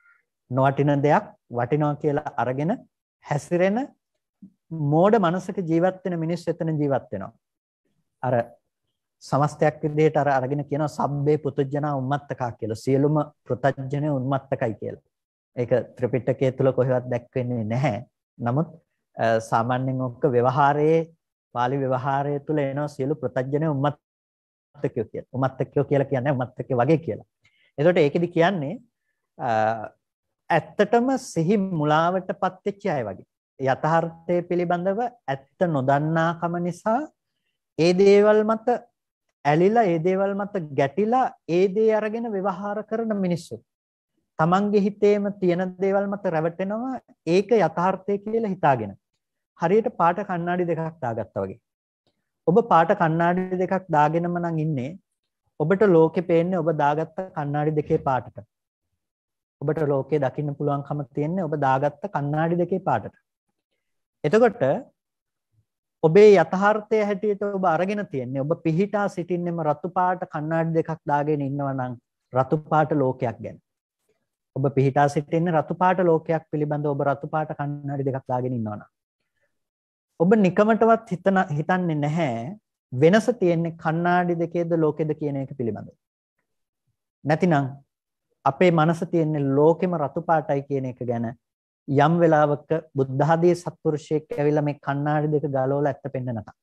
Speaker 1: නොවටින දෙයක් වටිනවා කියලා අරගෙන හැසිරෙන මෝඩ මනසක ජීවත් වෙන මිනිස්සු එතන ජීවත් වෙනවා. අර සමස්තයක් විදිහට අර අරගෙන කියනවා සබ්බේ පුතජනා උම්මත්තකා කියලා. සියලුම පුතජනේ උම්මත්තකයි කියලා. ඒක ත්‍රිපිටකය තුල කොහෙවත් දැක්වෙන්නේ නැහැ. නමුත් සාමාන්‍යයෙන් ඔක්ක ව්‍යවහාරයේ පාලි ව්‍යවහාරය තුල එන සියලු ප්‍රත්‍යජන උම්මත්තකයෝ කියලා. උම්මත්තකයෝ කියලා කියන්නේ උම්මත්තකේ වගේ කියලා. එතකොට ඒකෙදි කියන්නේ ඇත්තටම සිහි මුලාවටපත් වෙච්ච අය වගේ. යථාර්ථය පිළිබඳව ඇත්ත නොදන්නාකම නිසා ඒ දේවල් මත ඇලිලා ඒ දේවල් මත ගැටිලා ඒ දේ අරගෙන ව්‍යවහාර කරන මිනිස්සු. තමන්ගේ හිතේම තියෙන දේවල් මත රැවටෙනවා ඒක යථාර්ථය කියලා හිතාගෙන. හරියට පාට කණ්ණාඩි දෙකක් දාගත්තා වගේ. ඔබ පාට කණ්ණාඩි දෙකක් දාගෙනම නම් ඉන්නේ. ඔබට ලෝකේ පේන්නේ ඔබ දාගත්ත කණ්ණාඩි දෙකේ පාටට. ඔබට ලෝකේ දකින්න පුළුවන්කම තියෙන්නේ ඔබ දාගත්ත කණ්ණාඩි දෙකේ පාටට. එතකොට ඔබේ යථාර්ථය හැටියට ඔබ අරගෙන තියෙන්නේ ඔබ පිහිටා සිටින්නෙම රතු පාට කණ්ණාඩි දෙකක් දාගෙන ඉන්නවා නම් රතු පාට ලෝකයක් ගැන. ඔබ පිහිටා සිටින්න රතුපාට ලෝකයක් පිළිබඳ ඔබ රතුපාට කන්නඩි දෙකක් දාගෙන ඉන්නවනම් ඔබ නිකමටවත් හිතන හිතන්නේ නැහැ වෙනස තියෙන්නේ කණ්ණාඩි දෙකේද ලෝකෙද කියන එක පිළිබඳ නැතිනම් අපේ මනස තියෙන්නේ ලෝකෙම රතුපාටයි කියන එක ගැන යම් වෙලාවක බුද්ධහදී සත්පුරුෂයෙක් ඇවිල්ලා මේ කණ්ණාඩි දෙක ගලවලා ඇත්ත පෙන්න නැතත්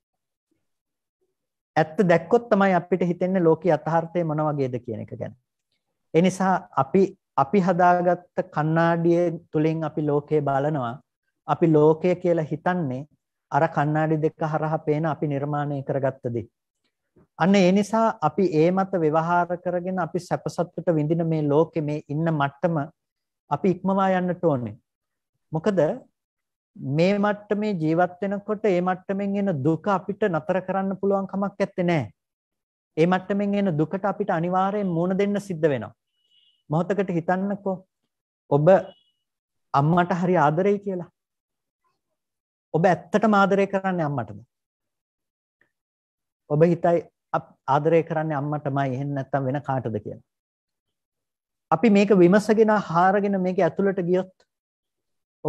Speaker 1: ඇත්ත දැක්කොත් තමයි අපිට හිතෙන්නේ ලෝකයේ යථාර්ථය මොන වගේද කියන එක ගැන. ඒ නිසා අපි අපි හදාගත්ත කණ්ණාඩිය තුලින් අපි ලෝකය බලනවා. අපි ලෝකය කියලා හිතන්නේ අර කණ්ණාඩි දෙක හරහා පේන අපි නිර්මාණය කරගත්ත දේ. අන්න ඒ නිසා අපි ඒ මත ව්‍යවහාර කරගෙන අපි සැපසත්තුට විඳින මේ ලෝකෙ මේ ඉන්න මට්ටම අපි ඉක්මවා යන්නට ඕනේ. මොකද මේ මට්ටමේ ජීවත් වෙනකොට මේ මට්ටමින් එන දුක අපිට නතර කරන්න පුළුවන් කමක් නැත්තේ නෑ. මේ මට්ටමින් එන දුකට අපිට අනිවාර්යෙන් මුණ දෙන්න සිද්ධ වෙනවා. මොහොතකට හිතන්නකෝ ඔබ අම්මට හරි ආදරෙයි කියලා. ඔබ ඇත්තටම ආදරය කරන්නේ අම්මටද? ඔබ හිතයි ආදරය කරන්නේ අම්මටමයි එහෙම නැත්නම් වෙන කාටද කියලා. අපි මේක විමසගෙන හාරගෙන මේක ඇතුළට ගියොත්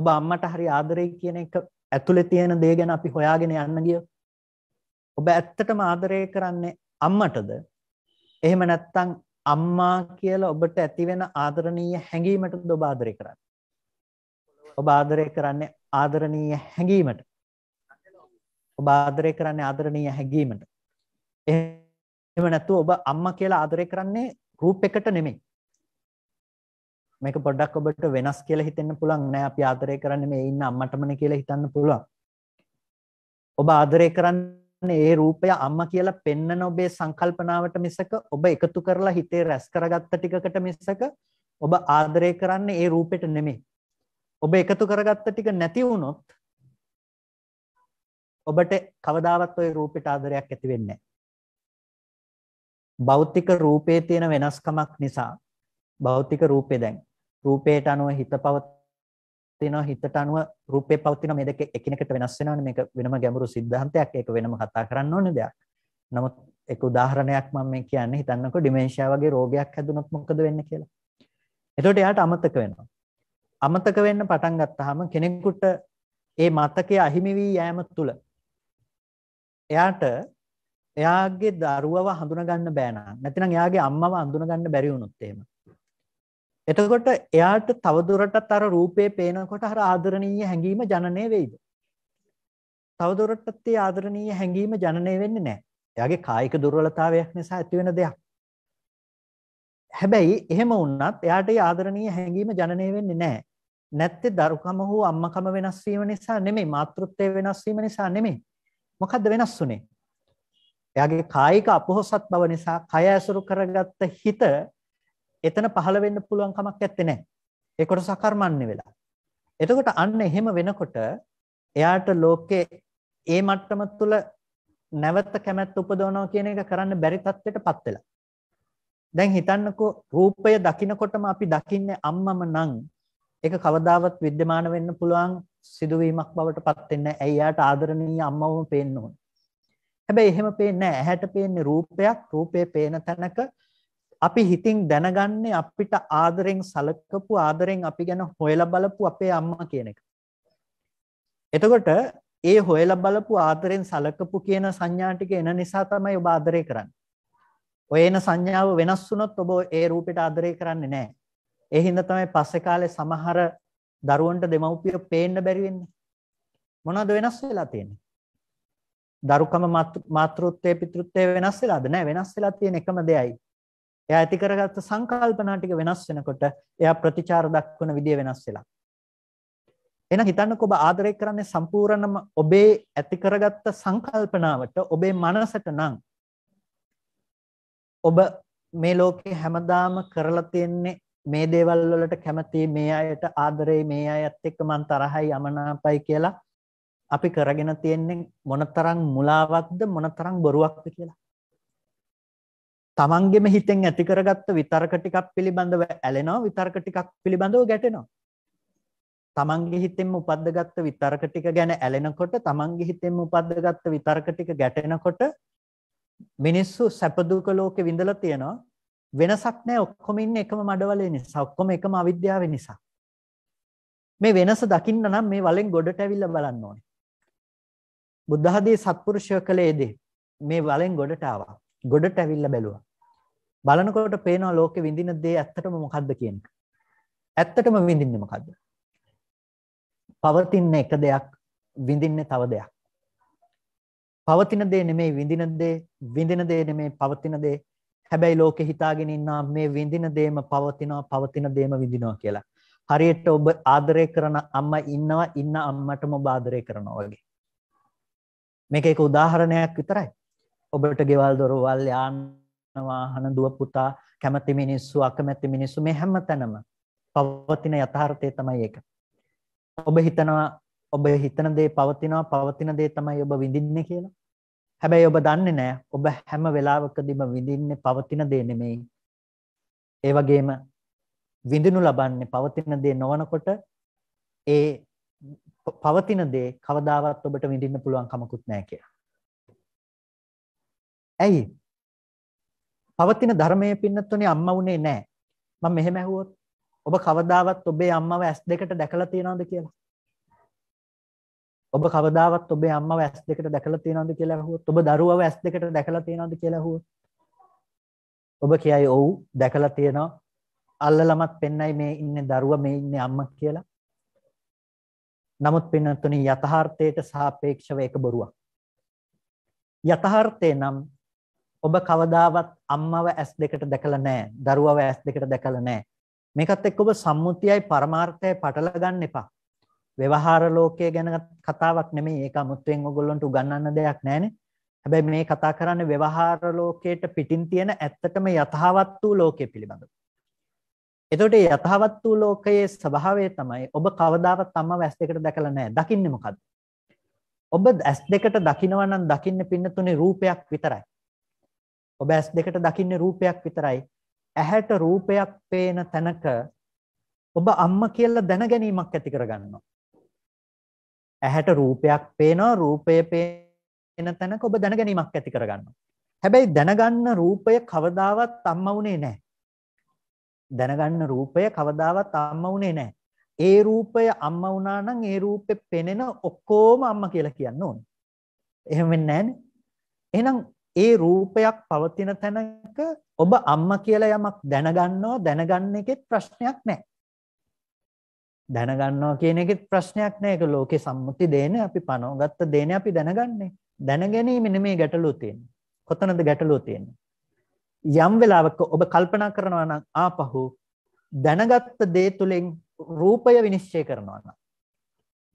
Speaker 1: ඔබ අම්මට හරි ආදරෙයි කියන එක ඇතුලේ තියෙන දේ ගැන අපි හොයාගෙන යන්න ගියොත් ඔබ ඇත්තටම ආදරය කරන්නේ අම්මටද? එහෙම නැත්නම් අම්මා කියලා ඔබට ඇතිවෙන ආදරණීය හැඟීමටද ඔබ ආදරය කරන්නේ. ඔබ ආදරය කරන්නේ ආදරණීය හැඟීමට. ඔබ ආදරය කරන්නේ ආදරණීය හැඟීමට. එහෙම නැත්නම් ඔබ අම්මා කියලා ආදරය කරන්නේ රූප එකට නෙමෙයි. මේක පොඩ්ඩක් ඔබට වෙනස් කියලා හිතෙන්න පුළුවන් නෑ අපි ආදරය කරන්නේ මේ ඉන්න අම්මටමනේ කියලා හිතන්න පුළුවන්. ඔබ ආදරය කරන්නේ ඒ රූපය අම්මා කියලා පෙන්නන ඔබේ සංකල්පනාවට මිසක ඔබ එකතු කරලා හිතේ රැස් කරගත්ත ටිකකට මිසක ඔබ ආදරය කරන්නේ ඒ රූපෙට නෙමෙයි. ඔබ එකතු කරගත්ත ටික නැති වුණොත් ඔබට කවදාවත් ওই රූපෙට ආදරයක් ඇති වෙන්නේ භෞතික රූපයේ තියෙන වෙනස්කමක් නිසා භෞතික රූපේ දැන් රූපයට අනුව හිත පවත්න තියෙනවා හිතට අනුව රූපේ පවතින මේ දෙක එකිනෙකට වෙනස් වෙනවනේ මේක වෙනම ගැඹුරු સિદ્ધාන්තයක් ඒක වෙනම කතා කරන්න ඕනේ දෙයක්. නමුත් ඒක උදාහරණයක් මම මේ කියන්නේ හිතන්නකෝ ඩිමෙන්ෂියා වගේ රෝගයක් හැදුනොත් මොකද වෙන්නේ කියලා. එතකොට එයාට අමතක වෙනවා. අමතක වෙන්න පටන් ගත්තාම කෙනෙකුට ඒ මතකය අහිමි වී යෑම තුළ එයාට එයාගේ දරුවව හඳුනගන්න බෑ නම් නැත්නම් එයාගේ අම්මව හඳුනගන්න බැරි වුණොත් එහෙම එතකොට එයාට තවදුරටත් අර රූපේ පේනකොට අර ආදරණීය හැඟීම ජනනය වෙයිද? තවදුරටත් ඒ ආදරණීය හැඟීම ජනනය වෙන්නේ නැහැ. එයාගේ කායික දුර්වලතාවයක් නිසා ඇතිවෙන දෙයක්. හැබැයි එහෙම වුණත් එයාට ඒ ආදරණීය හැඟීම ජනනය වෙන්නේ නැහැ. නැත්තේ දරුකම හෝ අම්මකම වෙනස් වීම නිසා නෙමෙයි, මාතෘත්වය වෙනස් වීම නිසා නෙමෙයි. මොකද්ද වෙනස් වුනේ? එයාගේ කායික අපොහසත් බව නිසා කය ඇසුරු කරගත්ත හිත එතන පහළ වෙන්න පුළුවන් කමක් නැත්තේ නෑ. ඒ කොටස අකර්මන්නේ වෙලා. එතකොට අන්න එහෙම වෙනකොට එයාට ලෝකේ ඒ මට්ටම තුළ නැවත කැමැත්ත උපදවනවා කියන එක කරන්න බැරි තත්ත්වයටපත් වෙලා. දැන් හිතන්නකෝ රූපය දකිනකොටම අපි දකින්නේ අම්මම නම් ඒක කවදාවත් विद्यमान වෙන්න පුළුවන් සිදුවීමක් බවටපත් වෙන්නේ නැහැ. එයාට ආදරණීය අම්මවම පේන්න ඕනේ. හැබැයි එහෙම පේන්නේ නැහැ. ඇහැට පේන්නේ රූපයක්, රූපේ පේන තැනක අපි හිතින් දැනගන්නේ අපිට ආදරෙන් සලකපු ආදරෙන් අපි ගැන හොයලා බලපු අපේ අම්මා කියන එක. එතකොට ඒ හොයලා බලපු ආදරෙන් සලකපු කියන සංඥා ටික එන නිසා තමයි ඔබ ආදරය කරන්නේ. ඔය එන සංඥාව වෙනස් වුණොත් ඔබ ඒ රූපෙට ආදරය කරන්නේ නැහැ. ඒ හින්දා තමයි පස්සේ කාලේ සමහර දරුවන්ට දෙමව්පිය පේන්න බැරි වෙන්නේ. මොනවද වෙනස් වෙලා තියෙන්නේ? දරුකම මාතෘත්වයේ පිතෘත්වයේ වෙනස් වෙලාද? නැහැ වෙනස් වෙලා තියෙන එකම දෙයයි. එයා ඇති කරගත්ත සංකල්පනා ටික වෙනස් වෙනකොට එයා ප්‍රතිචාර දක්වන විදිය වෙනස් වෙලා. එහෙනම් හිතන්නකෝ ඔබ ආදරය කරන්නේ සම්පූර්ණම ඔබේ ඇති කරගත්ත සංකල්පනාවට ඔබේ මනසට නම් ඔබ මේ ලෝකේ හැමදාම කරලා තියෙන්නේ මේ දේවල් වලට කැමති මේ අයට ආදරේ මේ අයත් එක්ක මං තරහයි යමනාපයි කියලා අපි කරගෙන තියෙන්නේ මොනතරම් මුලාවක්ද මොනතරම් බොරුවක්ද කියලා. තමන්ගෙම හිතෙන් ඇති කරගත්ත විතර්ක ටිකක් පිළිබඳව ඇලෙනවා විතර්ක ටිකක් පිළිබඳව ගැටෙනවා. තමන්ගේ හිතෙන්ම උපද්දගත්ත විතර්ක ටික ගැන ඇලෙනකොට තමන්ගේ හිතෙන්ම උපද්දගත්ත විතර්ක ටික ගැටෙනකොට මිනිස්සු සැප දුක ලෝකේ විඳලා තියෙනවා. වෙනසක් නැහැ ඔක්කොම ඉන්නේ එකම මඩවලේ නිසා ඔක්කොම එකම අවිද්‍යාව නිසා. මේ වෙනස දකින්න නම් මේ වලෙන් ගොඩට ඇවිල්ලා බලන්න ඕනේ. බුද්ධහදී සත්පුරුෂය කළේ මේ වලෙන් ගොඩට ආවා. ගොඩට ඇවිල්ල බැලුවා බලනකොට පේනවා ලෝකෙ විඳින දේ ඇත්තටම මොකක්ද කියන එක ඇත්තටම විඳින්නේ මොකක්ද පවතින එක දෙයක් විඳින්නේ තව දෙයක් පවතින දේ නෙමෙයි විඳින දේ විඳින දේ නෙමෙයි පවතින දේ හැබැයි ලෝකෙ හිතාගෙන ඉන්නා මේ විඳින දේම පවතිනවා පවතින දේම විඳිනවා කියලා හරියට ඔබ ආදරය කරන අම්මා ඉන්නවා ඉන්න අම්මටම ඔබ ආදරය කරනවා වගේ මේක එක උදාහරණයක් විතරයි ඔබට ගෙවල් දොරවල් යානවාහන දුව පුතා කැමති මිනිස්සු අකමැති මිනිස්සු මේ හැම තැනම පවතින යථාර්ථය තමයි ඒක. ඔබ හිතනවා ඔබ හිතන දේ පවතිනවා පවතින දේ තමයි ඔබ විඳින්නේ කියලා. හැබැයි ඔබ දන්නේ නැහැ ඔබ හැම වෙලාවකදීම විඳින්නේ පවතින දේ නෙමෙයි. ඒ වගේම විඳිනු ලබන්නේ පවතින දේ නොවනකොට ඒ පවතින දේ කවදාවත් ඔබට විඳින්න පුළුවන් කමකුත් නැහැ කියලා. ඇයි? පවතින ධර්මයේ පින්නතුනේ අම්මා උනේ නැහැ. මම මෙහෙම ඇහුවොත් ඔබ කවදාවත් ඔබේ අම්මව S2කට දැකලා තියෙනවද කියලා? ඔබ කවදාවත් ඔබේ අම්මව S2කට දැකලා තියෙනවද කියලා ඇහුවොත් ඔබ දරුවව S2කට දැකලා තියෙනවද කියලා ඇහුවොත් ඔබ කියයි ඔව් දැකලා තියෙනවා. අල්ලලමත් පෙන්නයි මේ ඉන්නේ දරුවා මේ ඉන්නේ අම්මා කියලා. නමුත් පින්නතුනි යථාර්ථයට සාපේක්ෂව එක බොරුවක්. යථාර්ථය නම් ඔබ කවදාවත් අම්මව ඇස් දෙකට දැකලා නැහැ. දරුවව ඇස් දෙකට දැකලා නැහැ. මේකත් එක්ක ඔබ සම්මුතියයි පරමාර්ථයයි පටල ගන්න එපා. ව්‍යවහාර ලෝකයේ ගැන කතාවක් නෙමෙයි. ඒක අමුත්වෙන් ඔයගොල්ලන්ට උගන්වන්න දෙයක් නැහැනේ. හැබැයි මේ කතා කරන්නේ ව්‍යවහාර ලෝකයට පිටින් තියෙන ඇත්තටම යථාවත් වූ ලෝකය පිළිබඳව. එතකොට මේ යථාවත් වූ ලෝකයේ ස්වභාවය තමයි ඔබ කවදාවත් අම්මව ඇස් දෙකට දැකලා නැහැ. දකින්නේ මොකද්ද? ඔබ ඇස් දෙකට දකිනවා නම් දකින්නේ පින්නතුනේ රූපයක් විතරයි. ඔබ ඇස් දෙකට දකින්නේ රූපයක් විතරයි. ඇහැට රූපයක් පේන තැනක ඔබ අම්ම කියලා දැනගැනීමක් ඇති කරගන්නවා. ඇහැට රූපයක් පේනවා රූපය පේන තැනක ඔබ දැනගැනීමක් ඇති කරගන්නවා. හැබැයි දැනගන්න රූපය කවදාවත් අම්ම වුණේ නැහැ. දැනගන්න රූපය කවදාවත් අම්ම වුණේ නැහැ. ඒ රූපය අම්ම වුණා නම් ඒ රූපේ පෙනෙන ඔක්කොම අම්ම කියලා කියන්න ඕනේ. එහෙම වෙන්නේ නැහනේ. එහෙනම් ඒ රූපයක් පවතින තැනක ඔබ අම්මා කියලා යමක් දැනගන්නවා දැනගන්න එකෙත් ප්‍රශ්නයක් නැහැ. දැනගන්නවා කියන එකෙත් ප්‍රශ්නයක් නැහැ. ඒක ලෝකේ සම්මුති දේනේ අපි පනෝගත්ත දේනේ අපි දැනගන්නේ. දැනගැනීම නෙමේ ගැටලුව තියෙන්නේ. කොතනද ගැටලුව තියෙන්නේ? යම් වෙලාවක ඔබ කල්පනා කරනවා නම් ආපහු දැනගත්ත දේ තුලින් රූපය විනිශ්චය කරනවා නම්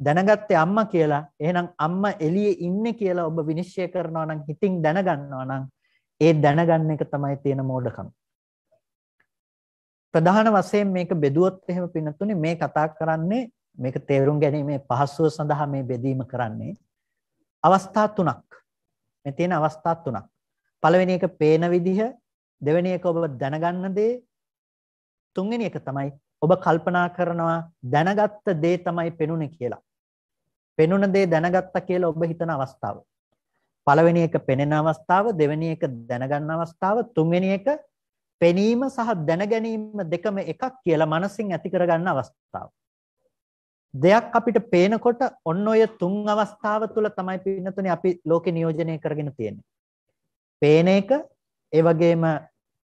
Speaker 1: දැනගත්තේ අම්මා කියලා එහෙනම් අම්මා එළියේ ඉන්නේ කියලා ඔබ විනිශ්චය කරනවා නම් හිතින් දැනගන්නවා නම් ඒ දැනගන්න එක තමයි තියෙන මෝඩකම ප්‍රධාන වශයෙන් මේක බෙදුවොත් එහෙම පින්නතුනේ මේ කතා කරන්නේ මේක තේරුම් ගැනීමේ පහසුව සඳහා මේ බෙදීම කරන්නේ අවස්ථා තුනක් මේ තියෙන අවස්ථා තුනක් පළවෙනි එක පේන විදිහ දෙවෙනි එක ඔබ දැනගන්න දේ තුන්වෙනි එක තමයි ඔබ කල්පනා කරනවා දැනගත්ත දේ තමයි පෙනුනේ කියලා පෙනුන දේ දැනගත්තා කියලා ඔබ හිතන අවස්ථාව. පළවෙනි එක පෙනෙන අවස්ථාව, දෙවෙනි එක දැනගන්න අවස්ථාව, තුන්වෙනි එක පෙනීම සහ දැනගැනීම දෙකම එකක් කියලා මනසින් ඇති කරගන්න අවස්ථාව. දෙයක් අපිට පේනකොට ඔන්න ඔය තුන් අවස්ථාව තුළ තමයි පින්නතුනේ අපි ලෝකේ නියෝජනය කරගෙන තියෙන්නේ. පේන එක, ඒ වගේම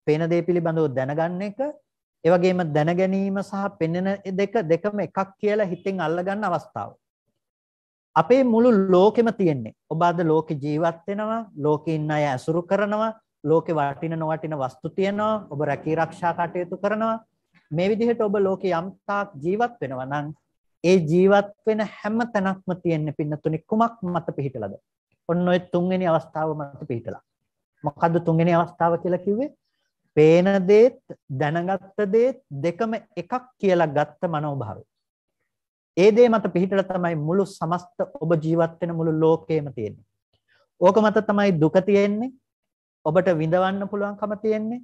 Speaker 1: පේන දේ පිළිබඳව දැනගන්න එක, ඒ වගේම දැනගැනීම සහ පෙනෙන දෙක දෙකම එකක් කියලා හිතෙන් අල්ලගන්න අවස්ථාව. අපේ මුළු ලෝකෙම තියෙන්නේ. ඔබ අද ලෝකේ ජීවත් වෙනවා, ලෝකේ ඉන්න අය ඇසුරු කරනවා, ලෝකේ වටින නොවටින වස්තු තියෙනවා, ඔබ රැකී ආරක්ෂා කටයුතු කරනවා. මේ විදිහට ඔබ ලෝකේ යම් තාක් ජීවත් වෙනවා නම් ඒ ජීවත් වෙන හැම තැනක්ම තියෙන්නේ පින්නතුනි කුමක් මත පිහිටලාද? ඔන්න ඔය තුන්වෙනි අවස්ථාව මත පිහිටලා. මොකද්ද තුන්වෙනි අවස්ථාව කියලා කිව්වේ? පේන දේත් දැනගත්ත දේත් දෙකම එකක් කියලා ගත්ත මනෝභාවය. ඒ දේ මත පිහිටලා තමයි මුළු සමස්ත ඔබ ජීවත් වෙන මුළු ලෝකෙම තියෙන්නේ. ඕක මත තමයි දුක තියෙන්නේ. ඔබට විඳවන්න පුළුවන්කම තියෙන්නේ.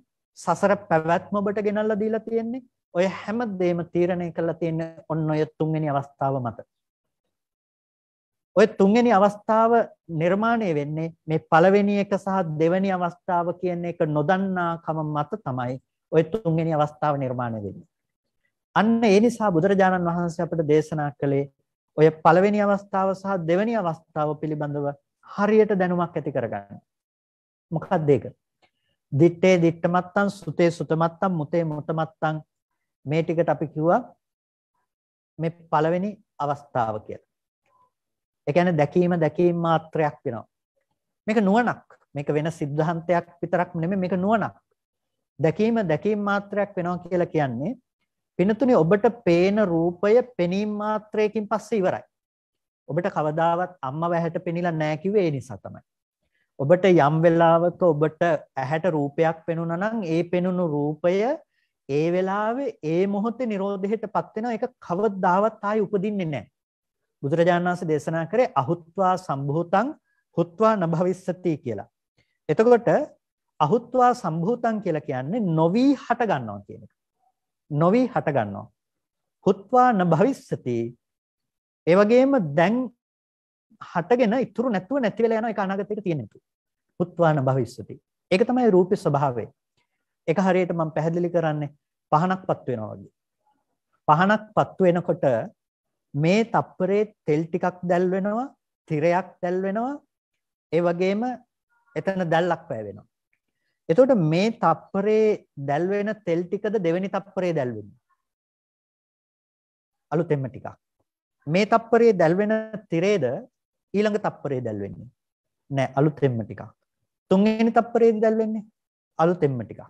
Speaker 1: සසර පැවැත්ම ඔබට ගෙනල්ලා දීලා තියෙන්නේ. ඔය හැම දෙයක්ම තීරණය කරලා තියෙන්නේ ඔන්න ඔය තුන්වෙනි අවස්ථාව මත. ඔය තුන්වෙනි අවස්ථාව නිර්මාණය වෙන්නේ මේ පළවෙනි එක සහ දෙවෙනි අවස්ථාව කියන එක නොදන්නාකම මත තමයි ඔය තුන්වෙනි අවස්ථාව නිර්මාණය වෙන්නේ. අන්න ඒ නිසා බුදුරජාණන් වහන්සේ අපට දේශනා කළේ ඔය පළවෙනි අවස්ථාව සහ දෙවෙනි අවස්ථාව පිළිබඳව හරියට දැනුමක් ඇති කරගන්න. මොකක්ද ඒක? දිත්තේ දිත්තමත්තං සුතේ සුතමත්තං මුතේ මුතමත්තං මේ ටිකට අපි කිව්වා මේ පළවෙනි අවස්ථාව කියලා. ඒ කියන්නේ දැකීම දැකීම මාත්‍රයක් වෙනවා. මේක නුවණක්. මේක වෙන සිද්ධාන්තයක් විතරක් නෙමෙයි මේක නුවණක්. දැකීම දැකීම මාත්‍රයක් වෙනවා කියලා කියන්නේ පිනතුනේ ඔබට පේන රූපය පෙනීම මාත්‍රයකින් පස්සේ ඉවරයි. ඔබට කවදාවත් අම්මව ඇහැට පෙනිලා නැහැ කිව්වේ ඒ නිසා තමයි. ඔබට යම් වෙලාවක ඔබට ඇහැට රූපයක් පෙනුණා නම් ඒ පෙනුණු රූපය ඒ වෙලාවේ ඒ මොහොතේ Nirodheටපත් වෙනවා. ඒක කවදාවත් ආයි උපදින්නේ නැහැ. බුදුරජාණන් වහන්සේ දේශනා කරේ අහුත්වා සම්භූතං හුත්වා නභවිස්සති කියලා. එතකොට අහුත්වා සම්භූතං කියලා කියන්නේ නොවි හට ගන්නවා කියන එක. නොවි හට ගන්නවා. හුත්වා න භවිස්සති. ඒ වගේම දැන් හටගෙන ඉතුරු නැතුව නැති වෙලා යන එක අනාගතයක තියෙන එක. හුත්වා න භවිස්සති. ඒක තමයි රූපේ ස්වභාවය. ඒක හරියට මම පැහැදිලි කරන්නේ පහනක්පත් වෙනවා වගේ. පහනක්පත් වෙනකොට මේ තප්පරේ තෙල් ටිකක් දැල් වෙනවා, තිරයක් දැල් වෙනවා, ඒ වගේම එතන දැල්ලක් පෑ වෙනවා. එතකොට මේ තප්පරේ දැල්වෙන තෙල් ටිකද දෙවෙනි තප්පරේ දැල්වෙන්නේ. අලුතෙන්ම ටිකක්. මේ තප්පරේ දැල්වෙන තිරේද ඊළඟ තප්පරේ දැල්වෙන්නේ. නෑ අලුතෙන්ම ටිකක්. තුන්වෙනි තප්පරේදී දැල්වෙන්නේ අලුතෙන්ම ටිකක්.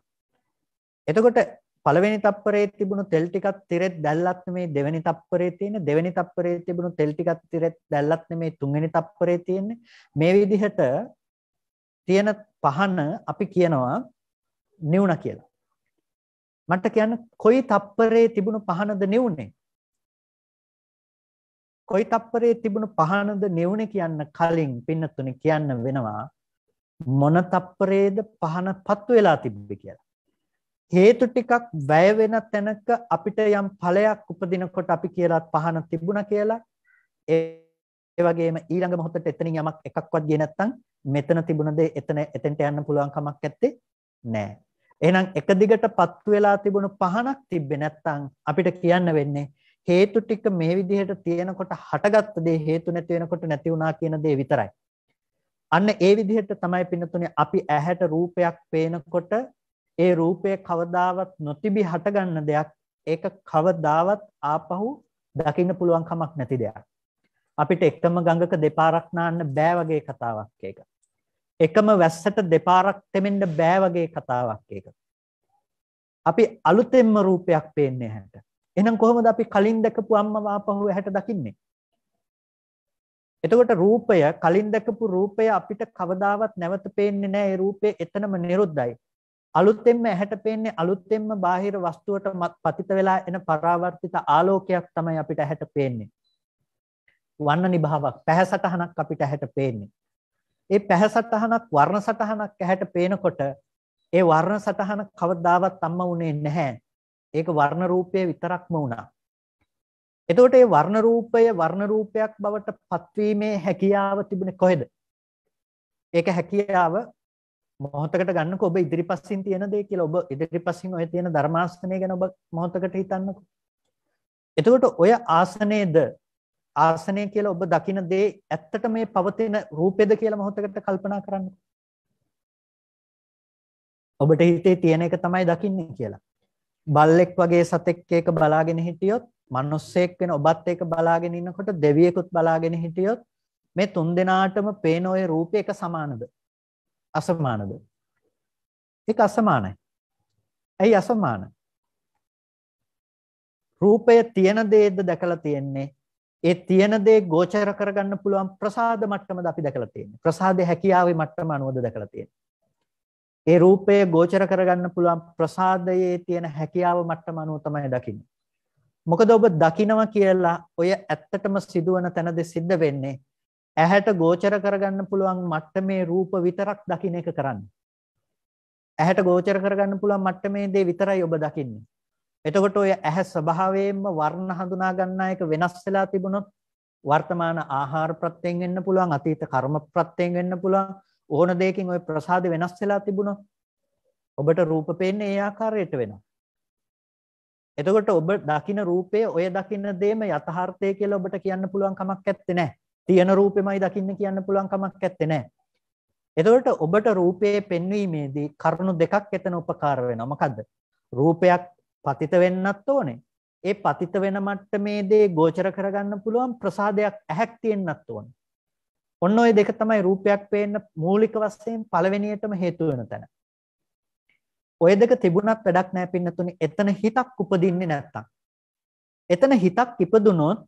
Speaker 1: එතකොට පළවෙනි තප්පරේ තිබුණු තෙල් ටිකක් තිරෙත් දැල්ලත් මේ දෙවෙනි තප්පරේ තියෙන දෙවෙනි තප්පරේ තිබුණු තෙල් ටිකක් තිරෙත් දැල්ලත් මේ තුන්වෙනි තප්පරේ තියෙන්නේ මේ විදිහට තියෙන පහන අපි කියනවා නිවුණ කියලා. මට කියන්න කොයි තප්පරේ තිබුණු පහනද නිවුනේ? කොයි තප්පරේ තිබුණු පහනද නිවුනේ කියන්න කලින් පින්නතුනේ කියන්න වෙනවා මොන තප්පරේද පහන පත්තු වෙලා තිබ්බේ කියලා. හේතු ටිකක් වැය වෙන තැනක අපිට යම් ඵලයක් උපදිනකොට අපි කියලා පහන තිබුණා කියලා ඒ ඒ වගේම ඊළඟ මොහොතට එතනින් යමක් එකක්වත් ගියේ නැත්නම් මෙතන තිබුණ දේ එතන එතෙන්ට යන්න පුළුවන් කමක් නැත්තේ නෑ. එහෙනම් එක දිගට පත්තු වෙලා තිබුණු පහනක් තිබ්බේ නැත්නම් අපිට කියන්න වෙන්නේ හේතු ටික මේ විදිහට තියෙනකොට හටගත්ත දේ හේතු නැති වෙනකොට නැති වුණා කියන දේ විතරයි. අන්න ඒ විදිහට තමයි පින්නතුනේ අපි ඇහැට රූපයක් පේනකොට ඒ රූපය කවදාවත් නොතිබි හටගන්න දෙයක් ඒක කවදාවත් ආපහු දකින්න පුළුවන් කමක් නැති දෙයක්. අපිට එකම ගඟක දෙපාරක් නාන්න බෑ වගේ කතාවක් ඒක. එකම වැස්සට දෙපාරක් තෙමෙන්න බෑ වගේ කතාවක් ඒක. අපි අලුතෙන්ම රූපයක් පේන්නේ හැට. එහෙනම් කොහොමද අපි කලින් දැකපු අම්මා වාපහුව හැට දකින්නේ? එතකොට රූපය කලින් දැකපු රූපය අපිට කවදාවත් නැවත පේන්නේ නැහැ. ඒ රූපය එතනම නිරුද්ධයි. අලුතෙන්ම ඇහැට පේන්නේ අලුතෙන්ම බාහිර වස්තුවට පතිත වෙලා එන පරාවර්තිත ආලෝකයක් තමයි අපිට ඇහැට පේන්නේ. වන්න නිභාවක් පැහැසටහනක් අපිට ඇහැට පේන්නේ. ඒ පැහැසටහනක් වර්ණ සටහනක් ඇහැට පේනකොට ඒ වර්ණ සටහන කවදාවත් අම්ම වුණේ නැහැ. ඒක වර්ණ රූපය විතරක්ම වුණා. එතකොට මේ වර්ණ රූපය වර්ණ රූපයක් බවට පත්වීමේ හැකියාව තිබුණේ කොහෙද? ඒක හැකියාව මොහොතකට ගන්නකො ඔබ ඉදිරිපස්සෙන් තියෙන දේ කියලා ඔබ ඉදිරිපස්සෙන් ඔය තියෙන ධර්මාසනය ගැන ඔබ මොහොතකට හිතන්නකො. එතකොට ඔය ආසනයේද ආසනය කියලා ඔබ දකින දේ ඇත්තට මේ පවතින රූපෙද කියලා මොහොතකට කල්පනා කරන්න. ඔබට හිතේ තියෙන එක තමයි දකින්නේ කියලා. බල්ලෙක් වගේ සතෙක් එක බලාගෙන හිටියොත්, මිනිස්සෙක් වෙන ඔබත් එක බලාගෙන ඉන්නකොට දෙවියෙකුත් බලාගෙන හිටියොත් මේ තුන් දෙනාටම පේන ওই රූපය එක සමානද? අසමානද? ඒක අසමානයි. ඇයි අසමාන? රූපය තියෙන දේද දැකලා තියෙන්නේ ඒ තියෙන දේ ගෝචර කරගන්න පුළුවන් ප්‍රසාද මට්ටමද අපි දැකලා තියෙන්නේ. ප්‍රසාදේ හැකියාවේ මට්ටම අනුවද දැකලා තියෙන්නේ. ඒ රූපය ගෝචර කරගන්න පුළුවන් ප්‍රසාදයේ තියෙන හැකියාව මට්ටම අනුව තමයි දකින්නේ. මොකද ඔබ දකිනවා කියලා ඔය ඇත්තටම සිදුවන තැනදී සිද්ධ වෙන්නේ ඇහැට ගෝචර කරගන්න පුළුවන් මට්ටමේ රූප විතරක් දකින්න එක කරන්නේ. ඇහැට ගෝචර කරගන්න පුළුවන් මට්ටමේ දේ විතරයි ඔබ දකින්නේ. එතකොට ඔය ඇහැ ස්වභාවයෙන්ම වර්ණ හඳුනා ගන්න එක වෙනස් වෙලා තිබුණොත් වර්තමාන ආහාර ප්‍රත්‍යයෙන් වෙන්න පුළුවන් අතීත කර්ම ප්‍රත්‍යයෙන් වෙන්න පුළුවන් ඕන දෙයකින් ওই ප්‍රසාද වෙනස් වෙලා තිබුණොත් ඔබට රූප පේන්නේ ඒ ආකාරයට වෙනවා එතකොට ඔබ දකින රූපය ඔය දකින දේම යථාර්ථය කියලා ඔබට කියන්න පුළුවන් කමක් නැත්තේ නෑ තියෙන රූපෙමයි දකින්න කියන්න පුළුවන් කමක් නැත්තේ නෑ එතකොට ඔබට රූපයේ පෙන්වීමේදී කරුණු දෙකක් එතන උපකාර වෙනවා. මොකද්ද? රූපයක් පතිත වෙන්නත් ඕනේ. ඒ පතිත වෙන මට්ටමේදී ගෝචර කරගන්න පුළුවන් ප්‍රසාදයක් ඇහැක් තියෙන්නත් ඕනේ. ඔන්න ඔය දෙක තමයි රූපයක් පේන්න මූලික වශයෙන් පළවෙනියටම හේතු වෙන තැන. ඔය දෙක තිබුණත් වැඩක් නැහැ පින්නතුනේ. එතන හිතක් උපදින්නේ නැත්තම්. එතන හිතක් ඉපදුනොත්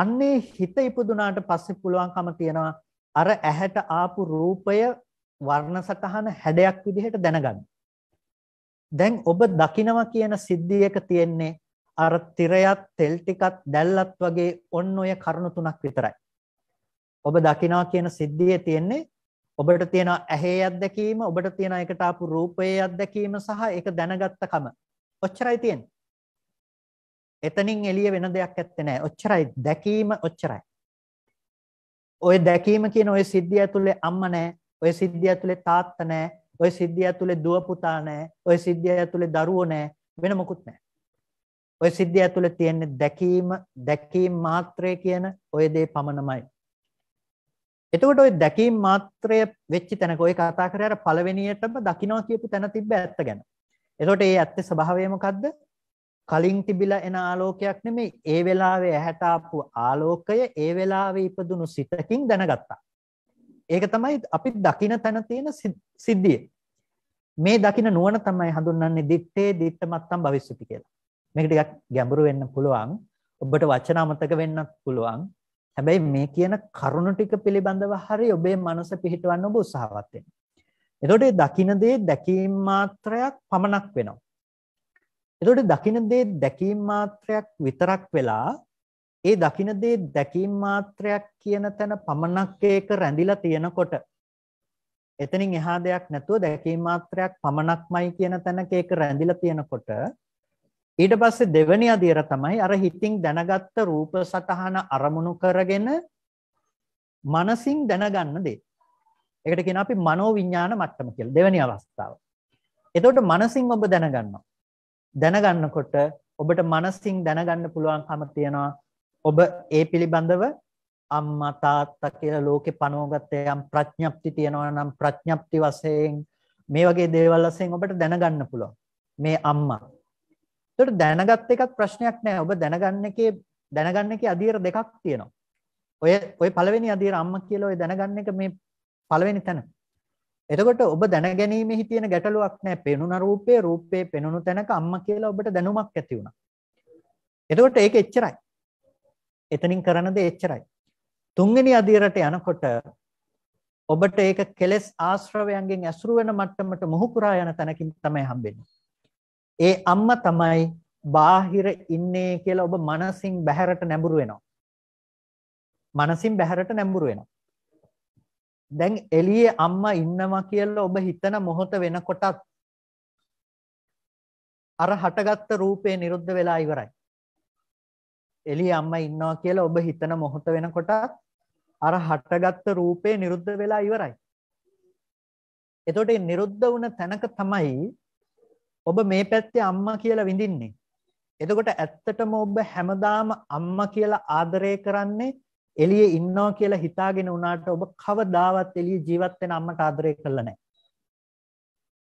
Speaker 1: අන්නේ හිත ඉපදුනාට පස්සේ පුළුවන්කම තියෙනවා අර ඇහැට ආපු රූපය වර්ණ සටහන හැඩයක් විදිහට දැනගන්න. දැන් ඔබ දකිනවා කියන සිද්ධියක තියෙන්නේ අර තිරයත් තෙල් ටිකත් දැල්ලත් වගේ ඔන්න ඔය කරුණු තුනක් විතරයි. ඔබ දකිනවා කියන සිද්ධියේ තියෙන්නේ ඔබට තියෙන ඇහි අත්දැකීම, ඔබට තියෙන එකට ආපු රූපයේ අත්දැකීම සහ ඒක දැනගත්තකම. ඔච්චරයි තියෙන්නේ. එතනින් එළිය වෙන දෙයක් ඇත්තේ නැහැ. ඔච්චරයි දැකීම ඔච්චරයි. ওই දැකීම කියන ওই සිද්ධිය ඇතුලේ අම්මා නැහැ, ওই සිද්ධිය ඇතුලේ තාත්තා නැහැ, ওই සිද්ධිය ඇතුලේ දුව පුතා නැහැ. ওই සිද්ධිය ඇතුලේ දරුවෝ නැහැ. වෙන මොකුත් නැහැ. ওই සිද්ධිය ඇතුලේ තියෙන්නේ දැකීම, දැකීම මාත්‍රය කියන ওই දේ පමණමයි. එතකොට ওই දැකීම මාත්‍රය වෙච්ච තැනක ওই කතා කරේ අර පළවෙනියටම දකින්න කියපු තැන තිබ්බ ඇත්ත ගැන. එතකොට ඒ ඇත්තේ ස්වභාවය මොකද්ද? කලින් තිබිලා එන ආලෝකයක් නෙමෙයි ඒ වෙලාවේ ඇහැට ආලෝකය ඒ වෙලාවේ ඉපදුණු සිතකින් දැනගත්තා. ඒක තමයි අපි දකින තැන තියෙන සිද්ධිය. මේ දකින නුවණ තමයි හඳුන්වන්නේ දිත්තේ දිත්ත මත්තම් භවිස්සති කියලා. මේක ටිකක් ගැඹුරු වෙන්න පුළුවන්. ඔබට වචන අමතක වෙන්නත් පුළුවන්. හැබැයි මේ කියන කරුණු ටික පිළිබඳව හරි ඔබේ මනස පිහිටවන්න ඔබ උත්සාහවත් වෙන්න. එතකොට මේ දකින දේ දැකීම මාත්‍රයක් පමණක් වෙනවා. එතකොට දකින දේ දැකීම මාත්‍රයක් විතරක් වෙලා ඒ දකින දේ දැකීම මාත්‍රයක් කියන තැන පමණක් ඒක රැඳිලා තියෙනකොට එතනින් එහා දෙයක් නැතුව දැකීම මාත්‍රයක් පමණක්මයි කියන තැනක ඒක රැඳිලා තියෙනකොට ඊට පස්සේ දෙවෙනි අදියර තමයි අර හිතින් දැනගත්ත රූප සටහන අරමුණු කරගෙන මනසින් දැනගන්න දේ. ඒකට කියන අපි මනෝවිඤ්ඤාණ මට්ටම කියලා දෙවෙනි අවස්ථාව. එතකොට මනසින් ඔබ දැනගන්නවා. දැනගන්නකොට ඔබට මනසින් දැනගන්න පුළුවන්කම තියෙනවා ඔබ ඒ පිළිබඳව අම්මා තාත්තා කියලා ලෝකේ පනවගත්ත යම් ප්‍රඥප්ති තියෙනවා නම් ප්‍රඥප්ති වශයෙන් මේ වගේ දේවල් වශයෙන් ඔබට දැනගන්න පුළුවන් මේ අම්මා. ඒකට දැනගත් එකක් ප්‍රශ්නයක් නෑ. ඔබ දැනගන්න එකේ දැනගන්න එකේ අධීර දෙකක් තියෙනවා. ඔය ඔය පළවෙනි අධීර අම්මා කියලා ඔය දැනගන්න එක මේ පළවෙනි තැන. එතකොට ඔබ දැනගැනීමේ තියෙන ගැටලුවක් නෑ. පෙනුන රූපේ රූපේ පෙනුණු තැනක අම්මා කියලා ඔබට දැනුමක් ඇති වුණා. එතකොට ඒක එච්චරයි. එතනින් කරන දේ එච්චරයි. තුන්වෙනි අධීරට යනකොට ඔබට ඒක කෙලස් ආශ්‍රවයන්ගෙන් ඇසුරු වෙන මට්ටමට මොහු පුරා යන තැනකින් තමයි හම්බෙන්නේ. ඒ අම්මා තමයි බාහිර ඉන්නේ කියලා ඔබ මනසින් බැහැරට නැඹුරු වෙනවා. මනසින් බැහැරට නැඹුරු වෙනවා. දැන් එළියේ අම්මා ඉන්නවා කියලා ඔබ හිතන මොහොත වෙනකොටත් අර හටගත්ත රූපේ නිරුද්ධ වෙලා ඉවරයි. එළිය අම්මා ඉන්නවා කියලා ඔබ හිතන මොහොත වෙනකොට අර හටගත්ත රූපේ නිරුද්ධ වෙලා ඉවරයි. එතකොට මේ නිරුද්ධ වුණ තැනක තමයි ඔබ මේ පැත්තේ අම්මා කියලා විඳින්නේ. එතකොට ඇත්තටම ඔබ හැමදාම අම්මා කියලා ආදරය කරන්නේ එළියේ ඉන්නවා කියලා හිතාගෙන උනාට ඔබ කවදාවත් එළියේ ජීවත් වෙන අම්මට ආදරය කළා නැහැ.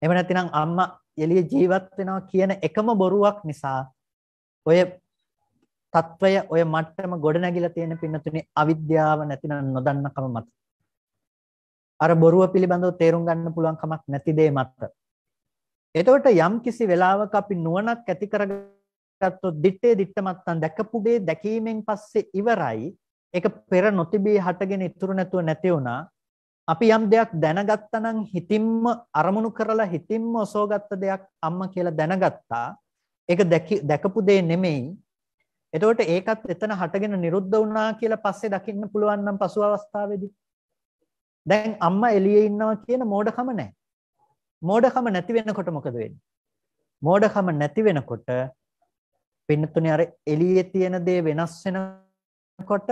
Speaker 1: එහෙම නැතිනම් අම්මා එළියේ ජීවත් වෙනවා කියන එකම බොරුවක් නිසා ඔය తත්වය ඔය මට්ටම ගොඩනැගිලා තියෙන පින්නතුනේ අවිද්‍යාව නැතිනම් නොදන්නකම මත. අර බොරුව පිළිබඳව තේරුම් ගන්න පුළුවන් කමක් නැති දේ මත. එතකොට යම් කිසි වෙලාවක අපි නුවණක් ඇති කරගත්තොත් දිත්තේ දිත්ත මත්තන් දැකපු දේ දැකීමෙන් පස්සේ ඉවරයි. ඒක පෙර නොතිබී හටගෙන ඉතුරු නැතුව නැති වුණා. අපි යම් දෙයක් දැනගත්තා නම් හිතින්ම අරමුණු කරලා හිතින්ම ඔසෝගත්ත දෙයක් අම්මා කියලා දැනගත්තා. ඒක දැකපු දේ නෙමෙයි එතකොට ඒකත් එතන හටගෙන නිරුද්ධ වුණා කියලා පස්සේ දකින්න පුළුවන් නම් පසු අවස්ථාවේදී. දැන් අම්මා එළියේ ඉන්නවා කියන මෝඩකම නැහැ. මෝඩකම නැති වෙනකොට මොකද වෙන්නේ? මෝඩකම නැති වෙනකොට පින්නතුනේ අර එළියේ තියෙන දේ වෙනස් වෙනකොට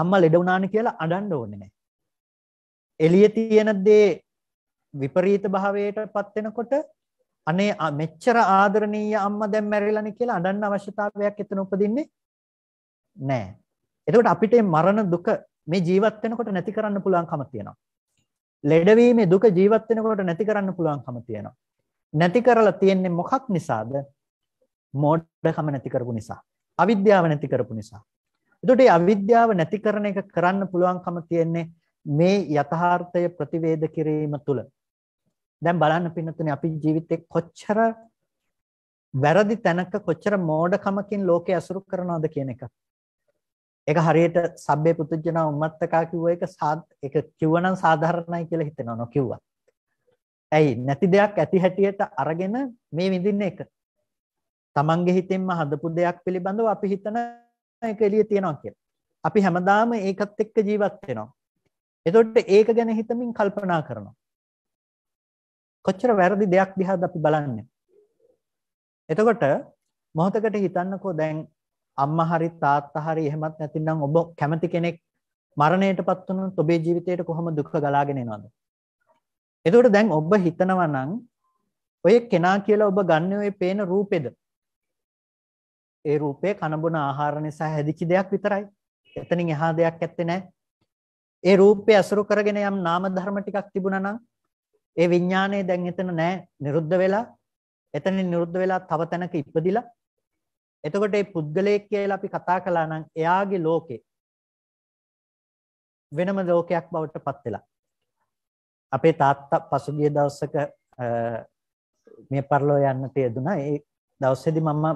Speaker 1: අම්මා ලෙඩ වුණානේ කියලා අඬන්න ඕනේ නැහැ. එළියේ තියෙන දේ විපරීත භාවයටපත් වෙනකොට අනේ මෙච්චර ආදරණීය අම්මා දැන් මැරිලානේ කියලා අඬන්න අවශ්‍යතාවයක් එතන උපදින්නේ නෑ. එතකොට අපිට මරණ දුක මේ ජීවත් වෙනකොට නැති කරන්න පුළුවන්කම තියෙනවා. ලෙඩවීමේ දුක ජීවත් වෙනකොට නැති කරන්න පුළුවන්කම තියෙනවා. නැති කරලා තියෙන්නේ මොකක් නිසාද? මෝඩකම නැති කරපු නිසා. අවිද්‍යාව නැති කරපු නිසා. එතකොට මේ අවිද්‍යාව නැති කරන එක කරන්න පුළුවන්කම තියෙන්නේ මේ යථාර්ථය ප්‍රතිවේධ කිරීම තුළ. දැන් බලන්න පින්නතුනේ අපි ජීවිතේ කොච්චර වැරදි තැනක කොච්චර මෝඩකමකින් ලෝකේ අසුරු කරනවද කියන එක. ඒක හරියට සබ්බේ පුතුජනා උම්මත්තකා කිව්ව එක ඒක කිව්වනම් සාධාරණයි කියලා හිතෙනවා නොකියුවා. ඇයි නැති දෙයක් ඇති හැටියට අරගෙන මේ විඳින්න එක. Tamange හිතෙන්ම හදපු දෙයක් පිළිබඳව අපි හිතන ඒක එළිය තියනවා කියලා. අපි හැමදාම ඒකත් එක්ක ජීවත් වෙනවා. එතකොට ඒක ගැන හිතමින් කල්පනා කරනවා. කොච්චර වැරදි දෙයක් දිහාද අපි බලන්නේ. එතකොට මොහොතකට හිතන්නකෝ දැන් අම්මා හරි තාත්තා හරි එහෙමත් නැතිනම් ඔබ කැමති කෙනෙක් මරණයටපත් වුණොත් ඔබේ ජීවිතයට කොහොම දුක ගලාගෙන එනවද? එතකොට දැන් ඔබ හිතනවා නම් ඔය කෙනා කියලා ඔබ ගන්න ඔය පේන රූපෙද? ඒ රූපේ කනබුන ආහාර නිසා හැදිච්ච දෙයක් විතරයි. එතනින් එහා දෙයක් ඇත්තේ නැහැ. ඒ රූපය අසුරු කරගෙන යම් නාම ධර්ම ටිකක් තිබුණා නම් ඒ විඥාණය දැන් එතන නැහැ නිරුද්ධ වෙලා එතනින් නිරුද්ධ වෙලා තව තැනක ඉපදිලා එතකොට මේ පුද්ගලයෙක් කියලා අපි කතා කළා නම් එයාගේ ලෝකේ වෙනම ලෝකයක් බවට පත් වෙලා අපේ තාත්තා පසුගිය දවසක මේ පරලෝ යන්න තියදුනා ඒ දවසේදී මම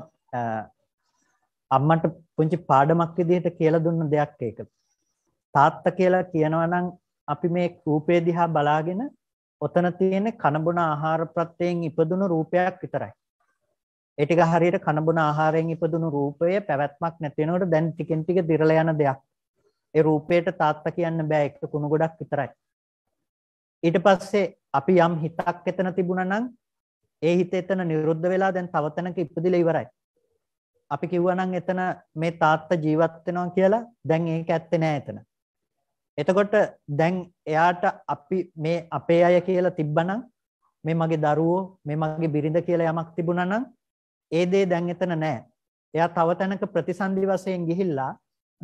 Speaker 1: අම්මට පුංචි පාඩමක් විදිහට කියලා දුන්න දෙයක් ඒක තාත්තා කියලා කියනවා නම් අපි මේ රූපේ දිහා බලාගෙන ඔතන තියෙන කනබුන ආහාර ප්‍රත්‍යයෙන් ඉපදුණු රූපයක් විතරයි. ඒ ටික හරියට කනබුන ආහාරයෙන් ඉපදුණු රූපය පැවැත්මක් නැති වෙනකොට දැන් ටිකෙන් ටික දිරලා යන දෙයක්. ඒ රූපයට තාත්තා කියන්න බෑ එක කුණු ගොඩක් විතරයි. ඊට පස්සේ අපි යම් හිතක් එතන තිබුණා නම් ඒ හිත එතන නිරුද්ධ වෙලා දැන් තව තැනක ඉපදිලා ඉවරයි. අපි කිව්වා නම් එතන මේ තාත්තා ජීවත් වෙනවා කියලා දැන් ඒක ඇත්තේ නෑ එතන. එතකොට දැන් එයාට අපි මේ අපේ අය කියලා තිබ්බනම් මේ මගේ දරුවෝ මේ මගේ බිරිඳ කියලා යමක් තිබුණා නම් ඒ දේ දැන් එතන නැහැ. එයා තව තැනක ප්‍රතිසන්දි වශයෙන් ගිහිල්ලා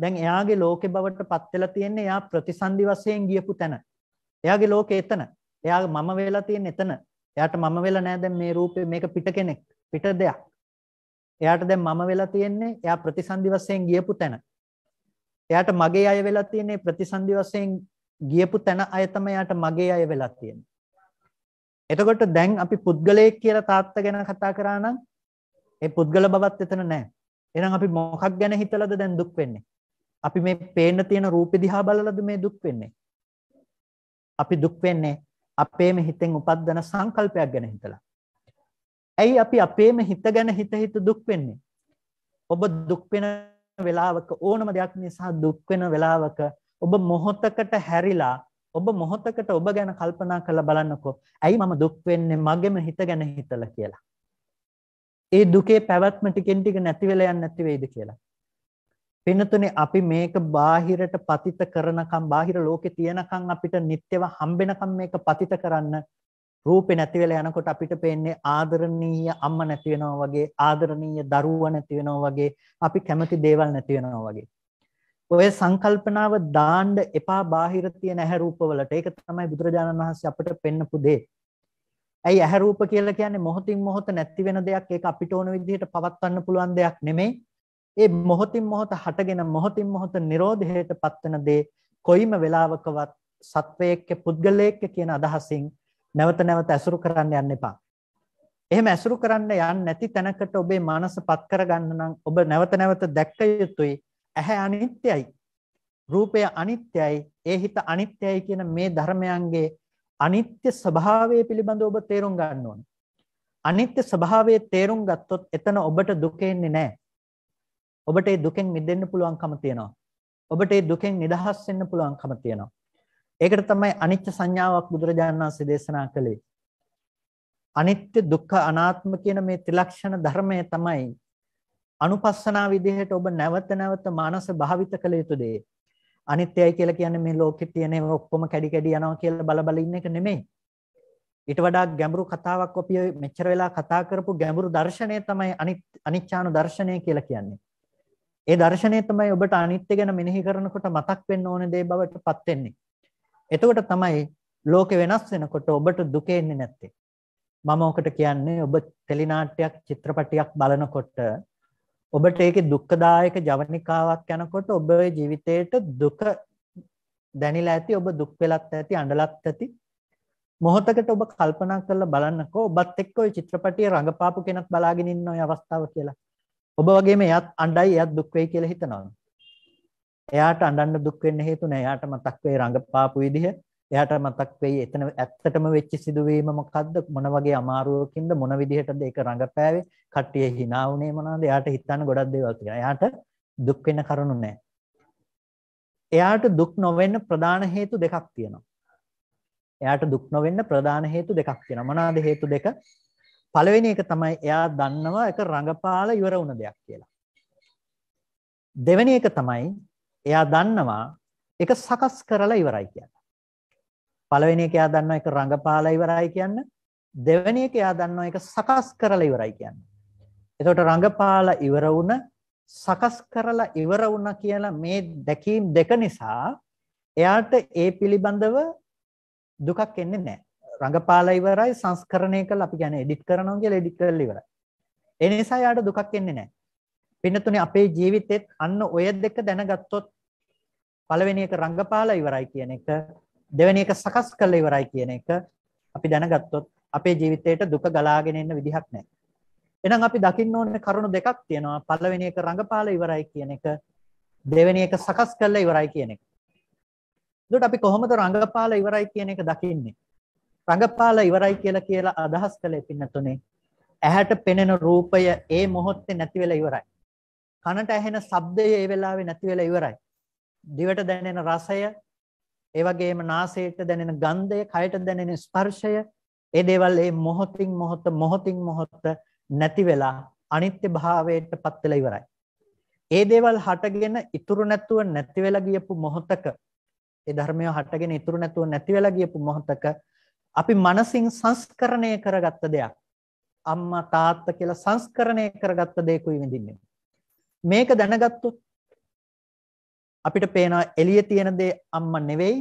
Speaker 1: දැන් එයාගේ ලෝකෙ බවට පත් වෙලා තියෙන්නේ එයා ප්‍රතිසන්දි වශයෙන් ගියපු තැන. එයාගේ ලෝකෙ එතන. එයාගේ මම වෙලා තියෙන්නේ එතන. එයාට මම වෙලා නැහැ දැන් මේ රූපේ මේක පිට කෙනෙක්. පිට දෙයක්. එයාට දැන් මම වෙලා තියෙන්නේ එයා ප්‍රතිසන්දි වශයෙන් ගියපු තැන. එයාට මගේ අය වෙලා තියෙන්නේ ප්‍රතිසන්දි වශයෙන් ගියපු තැන අය තමයි එයාට මගේ අය වෙලා තියෙන්නේ. එතකොට දැන් අපි පුද්ගලයෙක් කියලා තාත්තා ගැන කතා කරා නම් ඒ පුද්ගල බවත් එතන නැහැ. එහෙනම් අපි මොකක් ගැන හිතලාද දැන් දුක් වෙන්නේ? අපි මේ පේන්න තියෙන රූපෙ දිහා බලලාද මේ දුක් වෙන්නේ? අපි දුක් වෙන්නේ අපේම හිතෙන් උපද්දන සංකල්පයක් ගැන හිතලා. ඇයි අපි අපේම හිත ගැන හිත හිත දුක් වෙන්නේ? ඔබ දුක් වෙන වෙලාවක ඕනම දෙයක් නිසා දුක් වෙන වෙලාවක ඔබ මොහොතකට හැරිලා ඔබ මොහොතකට ඔබ ගැන කල්පනා කරලා බලන්නකෝ. ඇයි මම දුක් වෙන්නේ මගේම හිත ගැන හිතලා කියලා. ඒ දුකේ පැවැත්ම ටිකෙන් ටික නැති වෙලා යන්නේ නැති වෙයිද කියලා. පින්නතුනේ අපි මේක බාහිරට පතිත කරනකම් බාහිර ලෝකේ තියනකම් අපිට නිට්ටයව හම්බෙනකම් මේක පතිත කරන්න රූපේ නැති වෙලා යනකොට අපිට පේන්නේ ආදරණීය අම්මා නැති වෙනවා වගේ ආදරණීය දරුවා නැති වෙනවා වගේ අපි කැමති දේවල් නැති වෙනවා වගේ. ඔය සංකල්පනාව දාන්න එපා බාහිර තියෙන ඇහැ රූපවලට. ඒක තමයි බුදුරජාණන් වහන්සේ අපිට පෙන්නපු දේ. ඇයි ඇහැ රූප කියලා කියන්නේ මොහොතින් මොහොත නැති වෙන දෙයක්. ඒක අපිට ඕන විදිහට පවත්වන්න පුළුවන් දෙයක් නෙමෙයි. ඒ මොහොතින් මොහොත හටගෙන මොහොතින් මොහොත නිරෝධයට පත්වන දේ කොයිම වෙලාවකවත් සත්වයේක පුද්ගලයෙක් කියන අදහසින් නැවත නැවත ඇසුරු කරන්න යන්න එපා. එහෙම ඇසුරු කරන්න යන්නේ නැති තැනකට ඔබේ මනසපත් කරගන්න නම් ඔබ නැවත නැවත දැක්ක යුතුයි. ඇහැ අනිත්‍යයි. රූපය අනිත්‍යයි. ඒ හිත අනිත්‍යයි කියන මේ ධර්මයන්ගේ අනිත්‍ය ස්වභාවය පිළිබඳව ඔබ තේරුම් ගන්න ඕනේ. අනිත්‍ය ස්වභාවය තේරුම් ගත්තොත් එතන ඔබට දුක එන්නේ නැහැ. ඔබට ඒ දුකෙන් මිදෙන්න පුළුවන්කම තියෙනවා. ඔබට ඒ දුකෙන් නිදහස් වෙන්න පුළුවන්කම තියෙනවා. ඒකට තමයි අනිත්‍ය සංඥාවක් බුදුරජාණන් වහන්සේ දේශනා කළේ. අනිත්‍ය දුක්ඛ අනාත්ම කියන මේ ත්‍රිලක්ෂණ ධර්මය තමයි අනුපස්සනා විදිහට ඔබ නැවත නැවත මානස භාවිත කළ යුතු දේ. අනිත්‍යයි කියලා කියන්නේ මේ ලෝකේ තියෙන ඒවා ඔක්කොම කැඩි කැඩි යනවා කියලා බල බල ඉන්න එක නෙමෙයි. ඊට වඩා ගැඹුරු කතාවක් අපි මෙච්චර වෙලා කතා කරපු ගැඹුරු දර්ශනය තමයි අනිච්චාන දර්ශනය කියලා කියන්නේ. ඒ දර්ශනය තමයි ඔබට අනිත්‍ය ගැන මෙනෙහි කරනකොට මතක් වෙන්න ඕන දේ බවට පත් වෙන්නේ. එතකොට තමයි ලෝකේ වෙනස් වෙනකොට ඔබට දුක එන්නේ නැත්තේ. මම ඔකට කියන්නේ ඔබ ටෙලිනාට්‍යයක් චිත්‍රපටියක් බලනකොට ඔබට ඒකේ දුක්ඛදායක ජවනිකාවක් යනකොට ඔබේ ජීවිතේට දුක දැනිලා ඇති ඔබ දුක් වෙලත් ඇති අඬලත් ඇති මොහොතකට ඔබ කල්පනා කරලා බලන්නකෝ ඔබත් එක්ක ওই චිත්‍රපටියේ රඟපාපු කෙනෙක් බලාගෙන ඉන්න ওই අවස්ථාව කියලා. ඔබ වගේම එයත් අඬයි එයත් දුක් වෙයි කියලා හිතනවා. එයාට අඬන්න දුක් වෙන්න හේතු නැහැ. එයාට මතක් වෙයි රඟපාපු විදිහ. එයාට මතක් වෙයි එතන ඇත්තටම වෙච්ච සිදුවීම මොකද්ද? මොන වගේ අමාරුවකින්ද? මොන විදිහටද ඒක රඟපෑවේ? කට්ටිය hina වුනේ මොනවාද? එයාට හිතන්න ගොඩක් දේවල් තියෙනවා. එයාට දුක් වෙන්න කරුණු නැහැ. එයාට දුක් නොවෙන්න ප්‍රධාන හේතු දෙකක් තියෙනවා. එයාට දුක් නොවෙන්න ප්‍රධාන හේතු දෙකක් තියෙනවා. මොනවාද හේතු දෙක? පළවෙනි එක තමයි එයා දන්නවා ඒක රඟපාලා ඉවර වුණ දෙයක් කියලා. දෙවෙනි එක තමයි එයා දන්නවා ඒක සකස් කරලා ඉවරයි කියලා. පළවෙනි එක එයා දන්නවා ඒක රඟපාලා ඉවරයි කියන්න. දෙවෙනි එක එයා දන්නවා ඒක සකස් කරලා ඉවරයි කියන්න. එතකොට රඟපාලා ඉවර වුණ සකස් කරලා ඉවර වුණා කියලා මේ දැකීම් දෙක නිසා එයාට ඒ පිළිබඳව දුකක් එන්නේ නැහැ. රඟපාලා ඉවරයි සංස්කරණය කළා අපි කියන්නේ එඩිට් කරනවා කියලා එඩිට් කරලා ඉවරයි. ඒ නිසා එයාට දුකක් එන්නේ නැහැ. පින්නතුනේ අපේ ජීවිතෙත් අන්න ඔය දෙක දැනගත්තොත් පළවෙනි එක රංගපාලා ඉවරයි කියන එක දෙවෙනි එක සකස් කරලා ඉවරයි කියන එක අපි දැනගත්තොත් අපේ ජීවිතේට දුක ගලාගෙන එන්න විදිහක් නැහැ. එහෙනම් අපි දකින්න ඕනේ කරුණු දෙකක් තියෙනවා. පළවෙනි එක රංගපාලා ඉවරයි කියන එක දෙවෙනි එක සකස් කරලා ඉවරයි කියන එක. එතකොට අපි කොහොමද රංගපාලා ඉවරයි කියන එක දකින්නේ? රංගපාලා ඉවරයි කියලා කියලා අදහස් කළේ පින්නතුනේ. ඇහැට පෙනෙන රූපය ඒ මොහොතේ නැති වෙලා ඉවරයි. කනට ඇහෙන ශබ්දය ඒ වෙලාවේ නැති වෙලා ඉවරයි. දිවට දැනෙන රසය, ඒ වගේම නාසයට දැනෙන ගන්ධය, කයට දැනෙන ස්පර්ශය, ඒ දේවල් මේ මොහොතින් මොහොත මොහොතින් මොහොත නැති වෙලා අනිත්‍ය භාවයට පත් වෙලා ඉවරයි. ඒ දේවල් හටගෙන ඉතුරු නැතුව නැති වෙලා ගියපු මොහොතක ඒ ධර්මය හටගෙන ඉතුරු නැතුව නැති වෙලා ගියපු මොහොතක අපි මනසින් සංස්කරණය කරගත්ත දෙයක් අම්මා තාත්තා කියලා සංස්කරණය කරගත්ත දෙයකුයි විඳින්නේ. මේක දැනගත්තොත් අපිට පේනවා එළිය තියෙන දේ අම්ම නෙවෙයි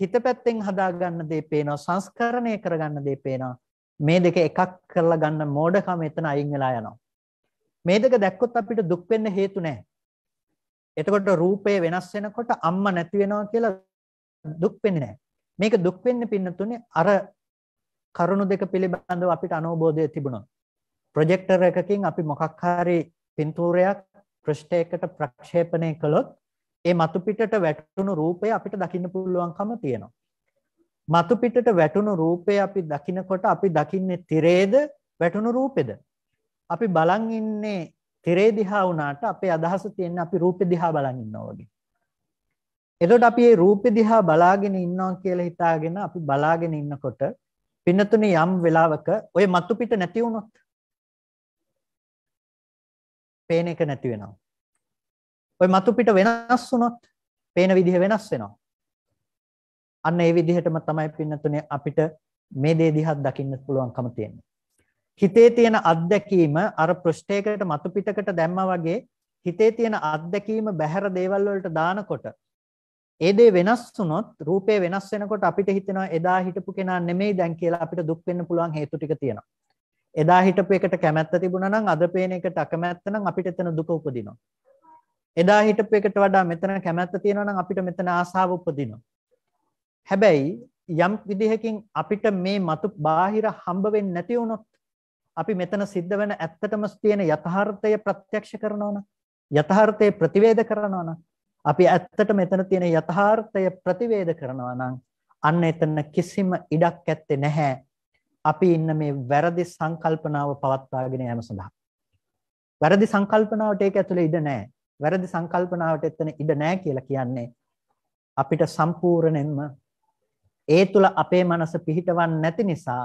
Speaker 1: හිත පැත්තෙන් හදාගන්න දේ පේනවා සංස්කරණය කරගන්න දේ පේනවා මේ දෙක එකක් කරලා ගන්න මෝඩකම එතන අයින් වෙලා යනවා මේ දෙක දැක්කොත් අපිට දුක් වෙන්න හේතු නැහැ එතකොට රූපය වෙනස් වෙනකොට අම්ම නැති වෙනවා කියලා දුක් වෙන්නේ නැහැ මේක දුක් වෙන්න පින්නතුනේ අර කරුණු දෙක පිළිබඳව අපිට අනෝබෝධය තිබුණා ප්‍රොජෙක්ටර් එකකින් අපි මොකක් හරි පින්තූරයක් පෘෂ්ඨයකට ප්‍රක්ෂේපණය කළොත් ඒ මතු පිටට වැටුණු රූපය අපිට දකින්න පුළුවන්කම තියෙනවා. මතු පිටට වැටුණු රූපය අපි දකිනකොට අපි දකින්නේ තිරේද වැටුණු රූපෙද? අපි බලන් ඉන්නේ තිරේ දිහා වුණාට අපේ අදහස තියෙන්නේ අපි රූපෙ දිහා බලන් ඉන්නවා වගේ. එතකොට අපි මේ රූපෙ දිහා බලාගෙන ඉන්නවා කියලා හිතාගෙන අපි බලාගෙන ඉන්නකොට පින්නතුනේ යම් වෙලාවක ওই මතු පිට නැති වුණොත් පේන එක නැති වෙනවා. ওই මතු පිට වෙනස් වුණොත් පේන විදිහ වෙනස් වෙනවා. අන්න ඒ විදිහටම තමයි පින්නතුනේ අපිට මේ දේ දිහා දකින්න පුළුවන්කම තියෙන්නේ. හිතේ තියෙන අත්දැකීම අර පෘෂ්ඨයකට මතු පිටකට දැම්මා වගේ හිතේ තියෙන අත්දැකීම බැහැර දේවල් වලට දානකොට ඒ දේ වෙනස් වුණොත් රූපේ වෙනස් වෙනකොට අපිට හිතෙනවා එදා හිටපු කෙනා නෙමෙයි දැන් කියලා අපිට දුක් වෙන්න පුළුවන් හේතු ටික තියෙනවා. එදා හිටපු එකට කැමැත්ත තිබුණා නම් අද පේන එකට අකමැත්ත නම් අපිට එතන දුක උපදිනවා. එදා හිටපු එකට වඩා මෙතන කැමැත්ත තියෙනවා නම් අපිට මෙතන ආසාව උපදිනවා. හැබැයි යම් විදිහකින් අපිට මේ මතු බාහිර හම්බ වෙන්නේ නැති වුණොත් අපි මෙතන සිද්ධ වෙන ඇත්තටම තියෙන යථාර්ථය ප්‍රත්‍යක්ෂ කරනවා නම් යථාර්ථයේ ප්‍රතිවේධ කරනවා නම් අපි ඇත්තට මෙතන තියෙන යථාර්ථය ප්‍රතිවේධ කරනවා නම් අන්න එතන කිසිම ඉඩක් ඇත්තේ නැහැ අපි ඉන්න මේ වැරදි සංකල්පනාව පවත්වාගෙන යාම සඳහා වැරදි සංකල්පනාවට ඒක ඇතුලේ ඉඩ නැහැ වැරදි සංකල්පනාවට එතන ඉඩ නැහැ කියලා කියන්නේ අපිට සම්පූර්ණයෙන්ම ඒ තුල අපේ මනස පිහිටවන්නේ නැති නිසා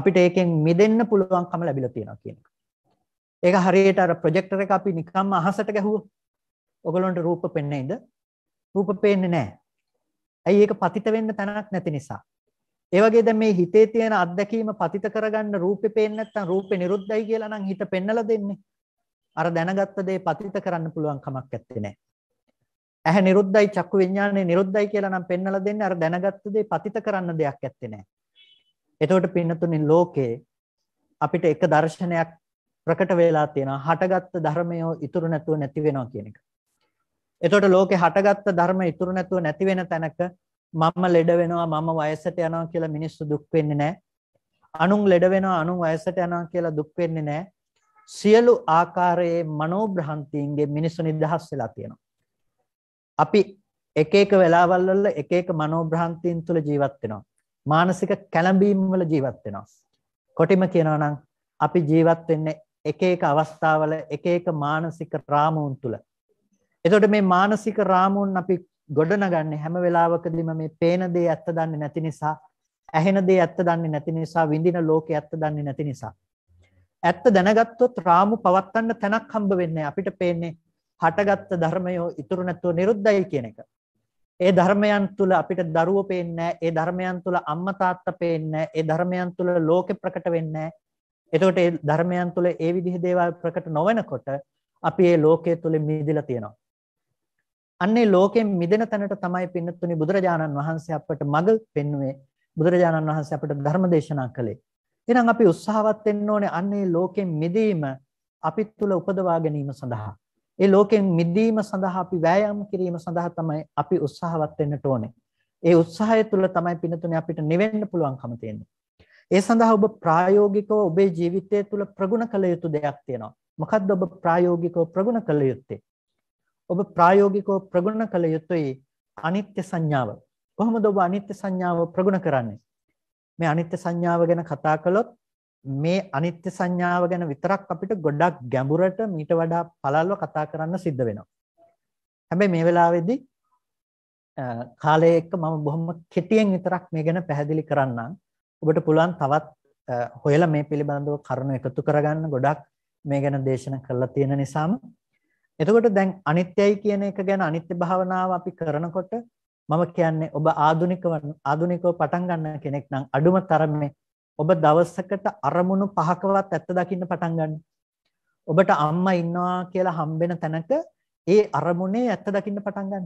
Speaker 1: අපිට ඒකෙන් මිදෙන්න පුළුවන්කම ලැබිලා තියෙනවා කියන එක. ඒක හරියට අර ප්‍රොජෙක්ටර් එක අපි නිකම්ම අහසට ගැහුවොත් ඔයගලන්ට රූප පෙන්නේද? රූප පේන්නේ නැහැ. ඇයි ඒක පතිත වෙන්න තැනක් නැති නිසා. ඒ වගේ දැන් මේ හිතේ තියෙන අත්දැකීම පතිත කරගන්න රූපේ පේන්නේ නැත්නම් රූපේ නිරුද්ධයි කියලා නම් හිත පෙන්නලා දෙන්නේ. අර දැනගත්ත දේ පතිත කරන්න පුළුවන් කමක් නැත්තේ නෑ. ඇහැ නිරුද්ධයි චක්කු විඥානේ නිරුද්ධයි කියලා නම් පෙන්නලා දෙන්නේ අර දැනගත්ත දේ පතිත කරන්න දෙයක් නැත්තේ නෑ. එතකොට පින්නතුනේ ලෝකේ අපිට එක දර්ශනයක් ප්‍රකට වෙලා තියෙනවා හටගත්ත ධර්මය ඉතුරු නැතුව නැති වෙනවා කියන එක. එතකොට ලෝකේ හටගත්ත ධර්ම ඉතුරු නැතුව නැති වෙන තැනක මම ලෙඩ වෙනවා මම වයසට යනවා කියලා මිනිස්සු දුක් වෙන්නේ නැහැ. අනුන් ලෙඩ වෙනවා අනුන් වයසට යනවා කියලා දුක් වෙන්නේ නැහැ. සියලු ආකාරයේ මනෝබ්‍රහන්තීන්ගේ මිනිස්සු නිදහස් වෙලා තියෙනවා. අපි එක එක වෙලාවල් වල එක එක මනෝබ්‍රහන්තීන් තුල ජීවත් වෙනවා. මානසික කැළඹීම් වල ජීවත් වෙනවා. කොටිම කියනවා නම් අපි ජීවත් වෙන්නේ එක එක අවස්ථාවල එක එක මානසික රාමුන් තුල. එතකොට මේ මානසික රාමුන් අපි ගොඩනගන්නේ හැම වෙලාවකදීම මේ පේන දේ ඇත්ත දන්නේ නැති නිසා, ඇහෙන දේ ඇත්ත දන්නේ නැති නිසා, විඳින ලෝකේ ඇත්ත දන්නේ නැති නිසා. ඇත්ත දැනගත්තොත් රාමු පවත්තන්න තැනක් හම්බ වෙන්නේ අපිට පේන්නේ හටගත්ත ධර්මයෝ ඉතුරු නැතුව නිරුද්ධයි කියන එක. ඒ ධර්මයන් තුල අපිට දරුවෝ පේන්නේ ඒ ධර්මයන් තුල අම්මා තාත්තා පේන්නේ ඒ ධර්මයන් තුල ලෝකෙ ප්‍රකට වෙන්නේ එතකොට ඒ ධර්මයන් තුල ඒ විදිහේ දේවල් ප්‍රකට නොවනකොට අපි ඒ ලෝකයේ තුල මිදිලා තියෙනවා. අන්නේ ලෝකයෙන් මිදෙන තැනට තමයි පින්නතුනි බුදුරජාණන් වහන්සේ අපට මඟ පෙන්වුවේ. බුදුරජාණන් වහන්සේ අපට ධර්ම දේශනා කළේ. එහෙනම් අපි උත්සාහවත් වෙන්න ඕනේ අන්නේ ලෝකෙන් මිදීම අපි තුල උපදවා ගැනීම සඳහා. ඒ ලෝකෙන් මිදීම සඳහා අපි වෑයම් කිරීම සඳහා තමයි අපි උත්සාහවත් වෙන්නට ඕනේ. ඒ උත්සාහය තුල තමයි පිනතුනේ අපිට නිවෙන්න පුළුවන්කම තියෙන්නේ. ඒ සඳහා ඔබ ප්‍රායෝගිකව ඔබේ ජීවිතය තුළ ප්‍රගුණ කළ යුතු දෙයක් තියෙනවා. මොකද්ද ඔබ ප්‍රායෝගිකව ප්‍රගුණ කළ යුත්තේ? ඔබ ප්‍රායෝගිකව ප්‍රගුණ කළ යුතුයි අනිත්‍ය සංඥාව. කොහොමද ඔබ අනිත්‍ය සංඥාව ප්‍රගුණ කරන්නේ? මේ අනිත්‍ය සංඥාව ගැන කතා කළොත් මේ අනිත්‍ය සංඥාව ගැන විතරක් අපිට ගොඩක් ගැඹුරට මීට වඩා පළල්ව කතා කරන්න සිද්ධ වෙනවා. හැබැයි මේ වෙලාවේදී කාලය එක්ක මම බොහොම කෙටියෙන් විතරක් මේ ගැන පැහැදිලි කරන්නම්. ඔබට පුළුවන් තවත් හොයලා මේ පිළිබඳව කරුණු එකතු කරගන්න ගොඩක් මේ ගැන දේශනා කරලා තියෙන නිසාම එතකොට දැන් අනිත්‍යයි කියන එක ගැන අනිත්‍ය භාවනාව අපි කරනකොට මම කියන්නේ ඔබ ආදුනිකව ආදුනිකව පටන් ගන්න කෙනෙක් නම් අඩුම තරමේ ඔබ දවසකට අරමුණු පහකවත් ඇත්ත දකින්න පටන් ගන්න. ඔබට අම්මා ඉන්නවා කියලා හම්බෙන තැනක ඒ අරමුණේ ඇත්ත දකින්න පටන් ගන්න.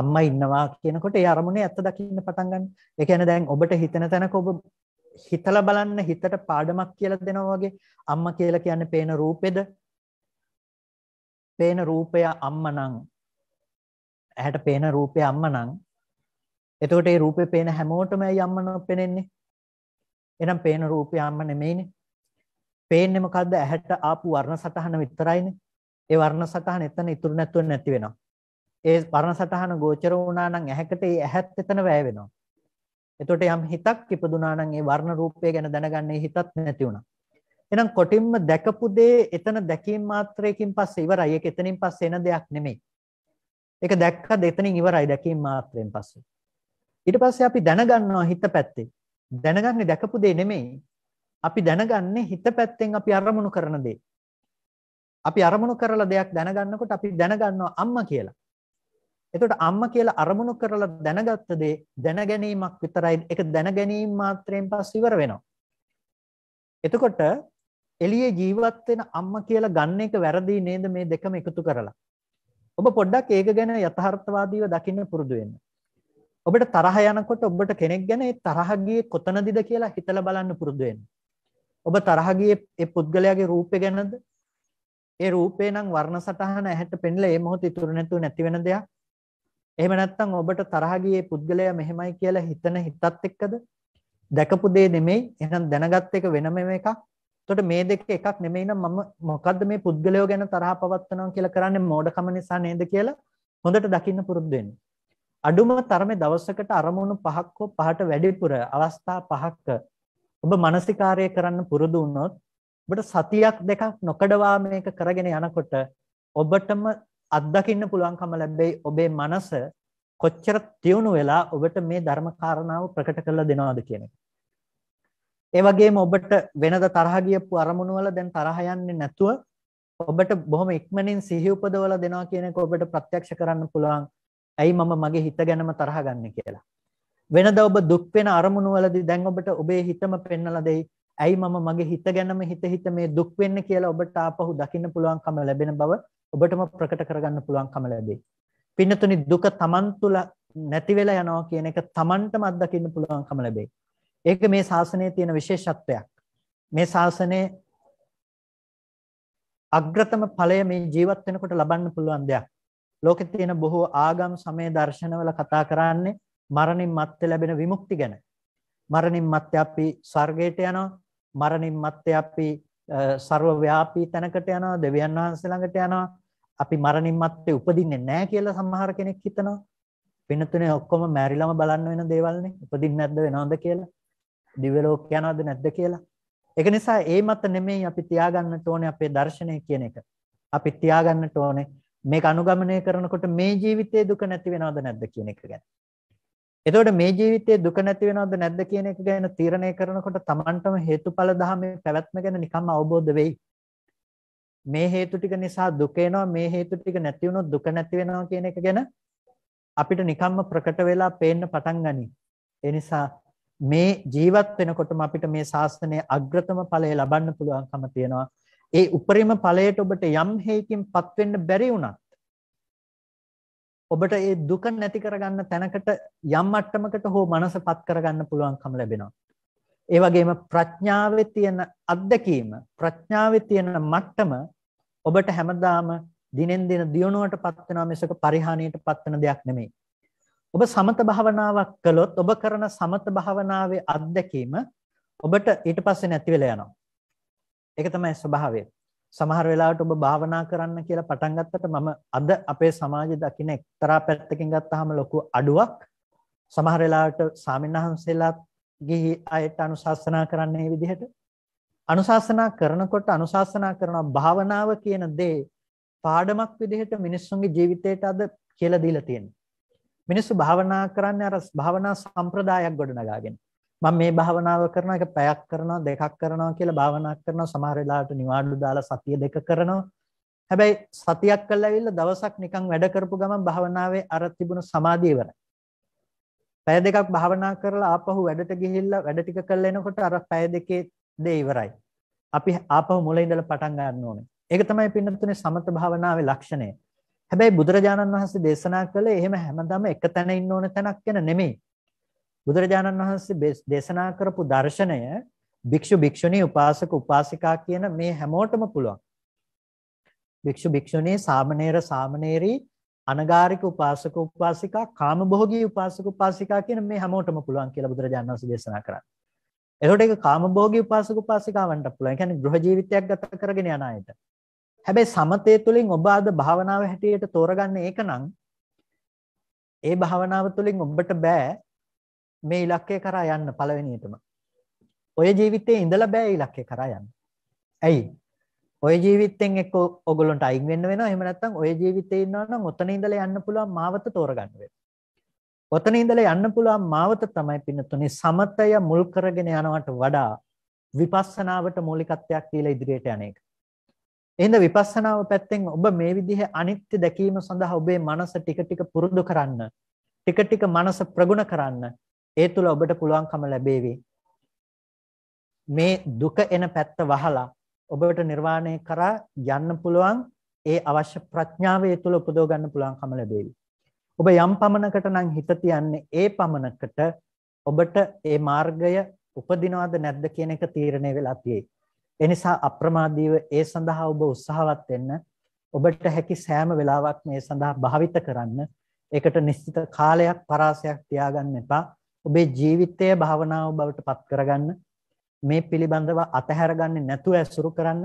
Speaker 1: අම්මා ඉන්නවා කියනකොට ඒ අරමුණේ ඇත්ත දකින්න පටන් ගන්න. ඒ කියන්නේ දැන් ඔබට හිතන තැනක ඔබ හිතලා බලන්න හිතට පාඩමක් කියලා දෙනවා වගේ අම්මා කියලා කියන්නේ පේන රූපෙද? පේන රූපය අම්මා නම් ඇහැට පේන රූපය අම්ම නම් එතකොට ඒ රූපේ පේන හැමෝටම ඇයි අම්ම නොපෙනෙන්නේ? එහෙනම් පේන රූපය අම්ම නෙමෙයිනේ. පේන්නේ මොකද්ද? ඇහැට ආපු වර්ණ සටහන විතරයිනේ. ඒ වර්ණ සටහන එතන ඉතුරු නැතුව නැති වෙනවා. ඒ වර්ණ සටහන ගෝචර වුණා නම් ඇහැකට ඒ ඇහත් එතන වැය වෙනවා. එතකොට යම් හිතක් ඉපදුනා නම් ඒ වර්ණ රූපය ගැන දැනගන්නේ හිතත් නැති වුණා. එහෙනම් කොටින්ම දැකපු දේ එතන දැකීම මාත්‍රයකින් පස්සේ ඉවරයි. ඒක එතනින් පස්සේ එන දෙයක් නෙමෙයි. ඒක දැක්කද එතනින් ඉවරයි දැකීම මාත්‍රෙන් පස්සේ. ඊට පස්සේ අපි දැනගන්නවා හිත පැත්තේ. දැනගන්නේ දැකපු දේ නෙමෙයි. අපි දැනගන්නේ හිත පැත්තෙන් අපි අරමුණු කරන දේ. අපි අරමුණු කරලා දෙයක් දැනගන්නකොට අපි දැනගන්නවා අම්මා කියලා. එතකොට අම්මා කියලා අරමුණු කරලා දැනගත්ත දේ දැනගැනීමක් විතරයි. ඒක දැනගැනීම මාත්‍රයෙන් පස්සේ ඉවර වෙනවා. එතකොට එළියේ ජීවත් වෙන අම්මා කියලා ගන්න එක වැරදි නේද මේ දෙකම එකතු කරලා. ඔබ පොඩ්ඩක් ඒක ගැන යථාර්ථවාදීව දකින්න පුරුදු වෙන්න. ඔබට තරහ යනකොට ඔබට කෙනෙක් ගැන ඒ තරහ ගියේ කොතනදද කියලා හිතලා බලන්න පුරුදු වෙන්න. ඔබ තරහ ගියේ ඒ පුද්ගලයාගේ රූපේ ගැනද? ඒ රූපේ නම් වර්ණ සටහන ඇහැට පෙන්ලා ඒ මොහොත ඉතුරු නැතුව නැති වෙන දෙයක්. එහෙම නැත්නම් ඔබට තරහ ගියේ පුද්ගලයා මෙහෙමයි කියලා හිතන හිතත් එක්කද? දැකපු දේ නෙමෙයි. එහෙනම් දැනගත් එක වෙනම එකක්. එතකොට මේ දෙක එකක් නෙමෙයි නම් මම මොකද්ද මේ පුද්ගලයෝ ගැන තරහ පවත්වනවා කියලා කරන්නේ මෝඩකම නිසා නේද කියලා හොඳට දකින්න පුරුදු වෙන්න. අඩුම තරමේ දවසකට අරමුණු පහක් හෝ පහට වැඩිපුර අවස්ථා පහක ඔබ මානසිකාර්යය කරන්න පුරුදු වුණොත් ඔබට සතියක් දෙකක් නොකඩවා මේක කරගෙන යනකොට ඔබටම අත්දකින්න පුළුවන්කම ලැබෙයි ඔබේ මනස කොච්චර තියුණු වෙලා ඔබට මේ ධර්ම කාරණාව ප්‍රකට කරලා දෙනවද කියන එක. ඒ වගේම ඔබට වෙනද තරහ ගියපු අරමුණු වල දැන් තරහ යන්නේ නැතුව ඔබට බොහොම ඉක්මනින් සිහි උපදවලා දෙනවා කියන එක ඔබට ප්‍රත්‍යක්ෂ කරන්න පුළුවන්. ඇයි මම මගේ හිත ගැනම තරහ ගන්න කියලා. වෙනද ඔබ දුක් වෙන අරමුණු වලදී දැන් ඔබට ඔබේ හිතම පෙන්නලා දෙයි. ඇයි මම මගේ හිත ගැනම හිත හිත මේ දුක් වෙන්න කියලා ඔබට ආපහු දකින්න පුළුවන්කම ලැබෙන බව ඔබටම ප්‍රකට කරගන්න පුළුවන්කම ලැබෙයි. පින්නතුනි දුක Taman තුල නැති වෙලා යනවා කියන එක Tamanටම අත්දකින්න පුළුවන්කම ලැබෙයි. ඒක මේ ශාසනයේ තියෙන විශේෂත්වයක්. මේ ශාසනයේ අග්‍රතම ඵලය මේ ජීවත් වෙනකොට ලබන්න පුළුවන් දෙයක්. ලෝකේ තියෙන බොහෝ ආගම් සමය දර්ශනවල කතා කරන්නේ මරණින් මත්තේ ලැබෙන විමුක්ති ගැන. මරණින් මත්තේ අපි ස්වර්ගයට යනවා. මරණින් මත්තේ අපි ਸਰවව්‍යාපී තැනකට යනවා. දෙවියන් වහන්සේ ළඟට යනවා. අපි මරණින් මත්තේ උපදින්නේ නැහැ කියලා සමහර කෙනෙක් හිතනවා. වෙන තුනේ ඔක්කොම මැරිලම බලන්න වෙන දේවල්නේ. උපදින්නේ නැද්ද වෙනවද කියලා. දිව්‍ය ලෝක යනවද නැද්ද කියලා. ඒක නිසා ඒ මත නෙමෙයි අපි තියාගන්නට ඕනේ අපේ දර්ශනය කියන එක. අපි තියාගන්නට ඕනේ මේක අනුගමනය කරනකොට මේ ජීවිතයේ දුක නැති වෙනවද නැද්ද කියන එක ගැන. එතකොට මේ ජීවිතයේ දුක නැති වෙනවද නැද්ද කියන එක ගැන තීරණය කරනකොට Tamanටම හේතුඵල ධහමේ පැවැත්ම ගැන නිකම්ම අවබෝධ වෙයි. මේ හේතු ටික නිසා දුක එනවා මේ හේතු ටික නැති වුණොත් දුක නැති වෙනවා කියන එක ගැන අපිට නිකම්ම ප්‍රකට වෙලා පේන්න පටන් ගනී. ඒ නිසා මේ ජීවත් වෙනකොටම අපිට මේ ශාස්ත්‍රයේ අග්‍රතම ඵලය ලබන්න පුළුවන්කම තියෙනවා. ඒ උපරිම ඵලයට ඔබට යම් හේකින්පත් වෙන්න බැරි වුණත් ඔබට ඒ දුක නැති කරගන්න තැනකට යම් මට්ටමකට හෝ මනසපත් කරගන්න පුළුවන්කම ලැබෙනවා. ඒ වගේම ප්‍රඥාවේ තියෙන අත්දැකීම ප්‍රඥාවේ තියෙන මට්ටම ඔබට හැමදාම දිනෙන් දින දියුණුවටපත් වෙනවා මිසක පරිහානියටපත් වෙන දෙයක් නෙමෙයි. ඔබ සමත භාවනාවක් කළොත් ඔබ කරන සමත භාවනාවේ අත්දැකීම ඔබට ඊට පස්සේ නැති වෙලා යනවා. ඒක තමයි ස්වභාවය. සමහර වෙලාවට ඔබ භාවනා කරන්න කියලා පටන් ගත්තට මම අද අපේ සමාජයේ දකින්න එක්තරා පැත්තකින් ගත්තාම ලොකු අඩුවක්. සමහර වෙලාවට සාමිනහන්සෙලා ගිහි අයට අනුශාසනා කරන්න මේ විදිහට. අනුශාසනා කරනකොට අනුශාසනා කරන භාවනාව කියන දේ පාඩමක් විදිහට මිනිස්සුන්ගේ ජීවිතයට අද කියලා දීලා තියෙනවා. මිනිස්සු භාවනා කරන්නේ අර භාවනා සම්ප්‍රදායක් ගොඩනගාගෙන. මම මේ භාවනාව කරනවා එක පැයක් කරනවා දෙකක් කරනවා කියලා භාවනා කරනවා සමහර වෙලාවට නිවාඩු දාලා සතිය දෙක කරනවා. හැබැයි සතියක් කළා ඇවිල්ලා දවසක් නිකන් වැඩ කරපු ගමන් භාවනාවේ අර තිබුණු සමාධිය ඉවරයි. පැය දෙකක් භාවනා කරලා ආපහු වැඩට ගිහිල්ලා වැඩ ටික කරලා එනකොට අර පැය දෙකේ දේ ඉවරයි. අපි ආපහු මුල ඉඳලා පටන් ගන්න ඕනේ. ඒක තමයි පින්නතුනේ සමත භාවනාවේ ලක්ෂණය. හැබැයි බුදුරජාණන් වහන්සේ දේශනා කළේ එහෙම හැමදාම එක තැන ඉන්න ඕන තැනක් ගැන නෙමෙයි. බුදුරජාණන් වහන්සේ දේශනා කරපු දර්ශනය භික්ෂු භික්ෂුණී උපාසක උපාසිකා කියන මේ හැමෝටම පුළුවන්. භික්ෂු භික්ෂුණී සාමණේර සාමණේරී අනගාരിക උපාසක උපාසිකා කාමභෝගී උපාසක උපාසිකා කියන මේ හැමෝටම පුළුවන් කියලා බුදුරජාණන් වහන්සේ දේශනා කරා. එතකොට ඒක කාමභෝගී උපාසක උපාසිකාවන්ට පුළුවන්. ඒ කියන්නේ ගෘහ ජීවිතයක් ගත කරගෙන යන අයට. හැබැයි සමතේ තුලින් ඔබ අද භාවනාව හැටියට තෝරගන්න ඒක නම් ඒ භාවනාව තුලින් ඔබට බෑ මේ ඉලක්කය කරා යන්න පළවෙනියටම. ඔය ජීවිතේ ඉඳලා බෑ ඉලක්කය කරා යන්න. ඇයි? ඔය ජීවිතෙන් එක්ක ඔයගොල්ලන්ට අයින් වෙන්න වෙනවා. එහෙම නැත්නම් ඔය ජීවිතේ ඉන්නවා නම් ඔතන ඉඳලා යන්න පුළුවන් මාවත තෝරගන්න වෙනවා. ඔතන ඉඳලා යන්න පුළුවන් මාවත තමයි පින්නතුනේ සමතය මුල් කරගෙන යනවට වඩා විපස්සනාවට මූලිකත්වයක් දීලා ඉදිරියට යන එක. එහෙනම් විපස්සනාව පැත්තෙන් ඔබ මේ විදිහේ අනිත්‍ය දැකීම සඳහා ඔබේ මනස ටික ටික පුරුදු කරන්න. ටික ටික මනස ප්‍රගුණ කරන්න. ඒ තුල ඔබට පුළුවන්කම ලැබේවි. මේ දුක එන පැත්ත වහලා ඔබට නිර්වාණය කරා යන්න පුළුවන් ඒ අවශ්‍ය ප්‍රඥාව ඒ තුල උපදව ගන්න පුළුවන්කම ලැබේවි. ඔබ යම් පමණකට නම් හිත තියන්නේ ඒ පමණකට ඔබට ඒ මාර්ගය උපදිනවද නැද්ද කියන එක තීරණය වෙලා තියෙයි. එනිසා අප්‍රමාදීව ඒ සඳහා ඔබ උත්සාහවත් වෙන්න ඔබට හැකි සෑම වෙලාවක් මේ සඳහා භාවිත කරන්න ඒකට නිශ්චිත කාලයක් පරාසයක් තියාගන්න එපා ඔබේ ජීවිතයේ භාවනාව බවට පත් කරගන්න මේ පිළිබඳව අතහැරගන්නේ නැතුව ඇසුරු කරන්න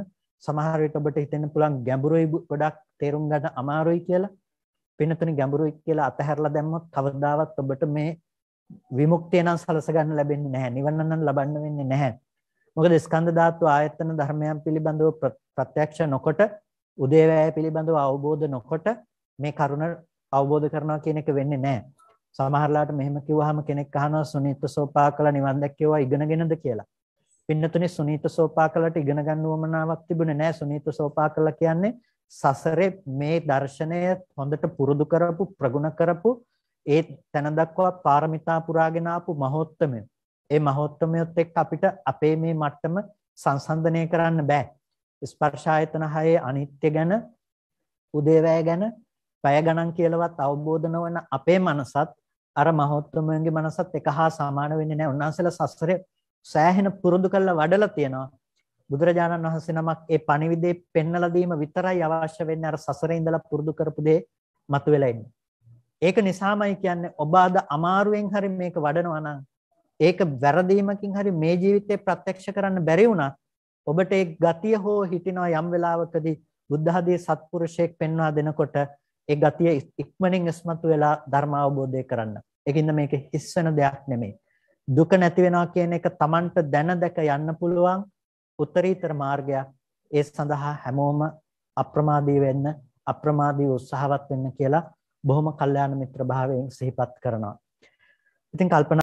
Speaker 1: සමහර විට ඔබට හිතෙන්න පුළුවන් ගැඹුරුයි ගොඩක් තේරුම් ගන්න අමාරුයි කියලා පින්නතුනි ගැඹුරුයි කියලා අතහැරලා දැම්මොත් කවදාවත් ඔබට මේ විමුක්තිය නම් සලස ගන්න ලැබෙන්නේ නැහැ නිවන නම් ලබන්න වෙන්නේ නැහැ මොකද ස්කන්ධ ධාතු ආයතන ධර්මයන් පිළිබඳව ප්‍රත්‍යක්ෂ නොකොට උදේවැය පිළිබඳව අවබෝධ නොකොට මේ කරුණ අවබෝධ කරනවා කියන එක වෙන්නේ නැහැ. සමහරලාට මෙහෙම කිව්වහම කෙනෙක් අහනවා සුනීත සෝපාකල නිවන් දැක්කේවා ඉගෙනගෙනද කියලා. පින්නතුනේ සුනීත සෝපාකලට ඉගෙන ගන්න උවමනාවක් තිබුණේ නැහැ. සුනීත සෝපාකල කියන්නේ සසරේ මේ දර්ශනය හොඳට පුරුදු කරපු ප්‍රගුණ කරපු ඒ තැන දක්වා පාරමිතා පුරාගෙන ආපු මහෝත්තමයෝ. ඒ මහෝත්තමයොත් එක්ක අපිට අපේ මේ මට්ටම සංසන්දනය කරන්න බෑ. ස්පර්ශ ආයතන හයේ අනිත්‍ය ගැන උදේවැය ගැන පැය ගණන් කියලාවත් අවබෝධ නොවන අපේ මනසත් අර මහෝත්තමයන්ගේ මනසත් එක හා සමාන වෙන්නේ නැහැ. උන්වහන්සේලා සස්ත්‍රය සෑහෙන පුරුදු කරලා වඩලා තියෙනවා. බුදුරජාණන් වහන්සේ නමක් ඒ පණිවිඩේ පෙන්නලා දීම විතරයි අවශ්‍ය වෙන්නේ අර සසරේ ඉඳලා පුරුදු කරපු දේ මතුවෙලා ඉන්නේ. ඒක නිසාමයි කියන්නේ ඔබ අද අමාරුවෙන් හරි මේක වඩනවා නම් ඒක වැරදීමකින් හරි මේ ජීවිතේ ප්‍රත්‍යක්ෂ කරන්න බැරි වුණත් ඔබට ඒ ගතිය හෝ හිටිනවා යම් වෙලාවකදී බුද්ධ ආදී සත්පුරුෂයෙක් පෙන්වා දෙනකොට ඒ ගතිය ඉක්මනින් ඉස්මතු වෙලා ධර්ම අවබෝධය කරන්න. ඒකින්ද මේක හිස් වෙන දෙයක් නෙමෙයි. දුක නැති වෙනවා කියන එක Tamanට දැන දැක යන්න පුළුවන් උත්තරීතර මාර්ගයක්. ඒ සඳහා හැමෝම අප්‍රමාදී වෙන්න, අප්‍රමාදී උත්සාහවත් වෙන්න කියලා බොහොම කල්යාණ මිත්‍ර භාවයෙන් සිහිපත් කරනවා. ඉතින් කල්පනා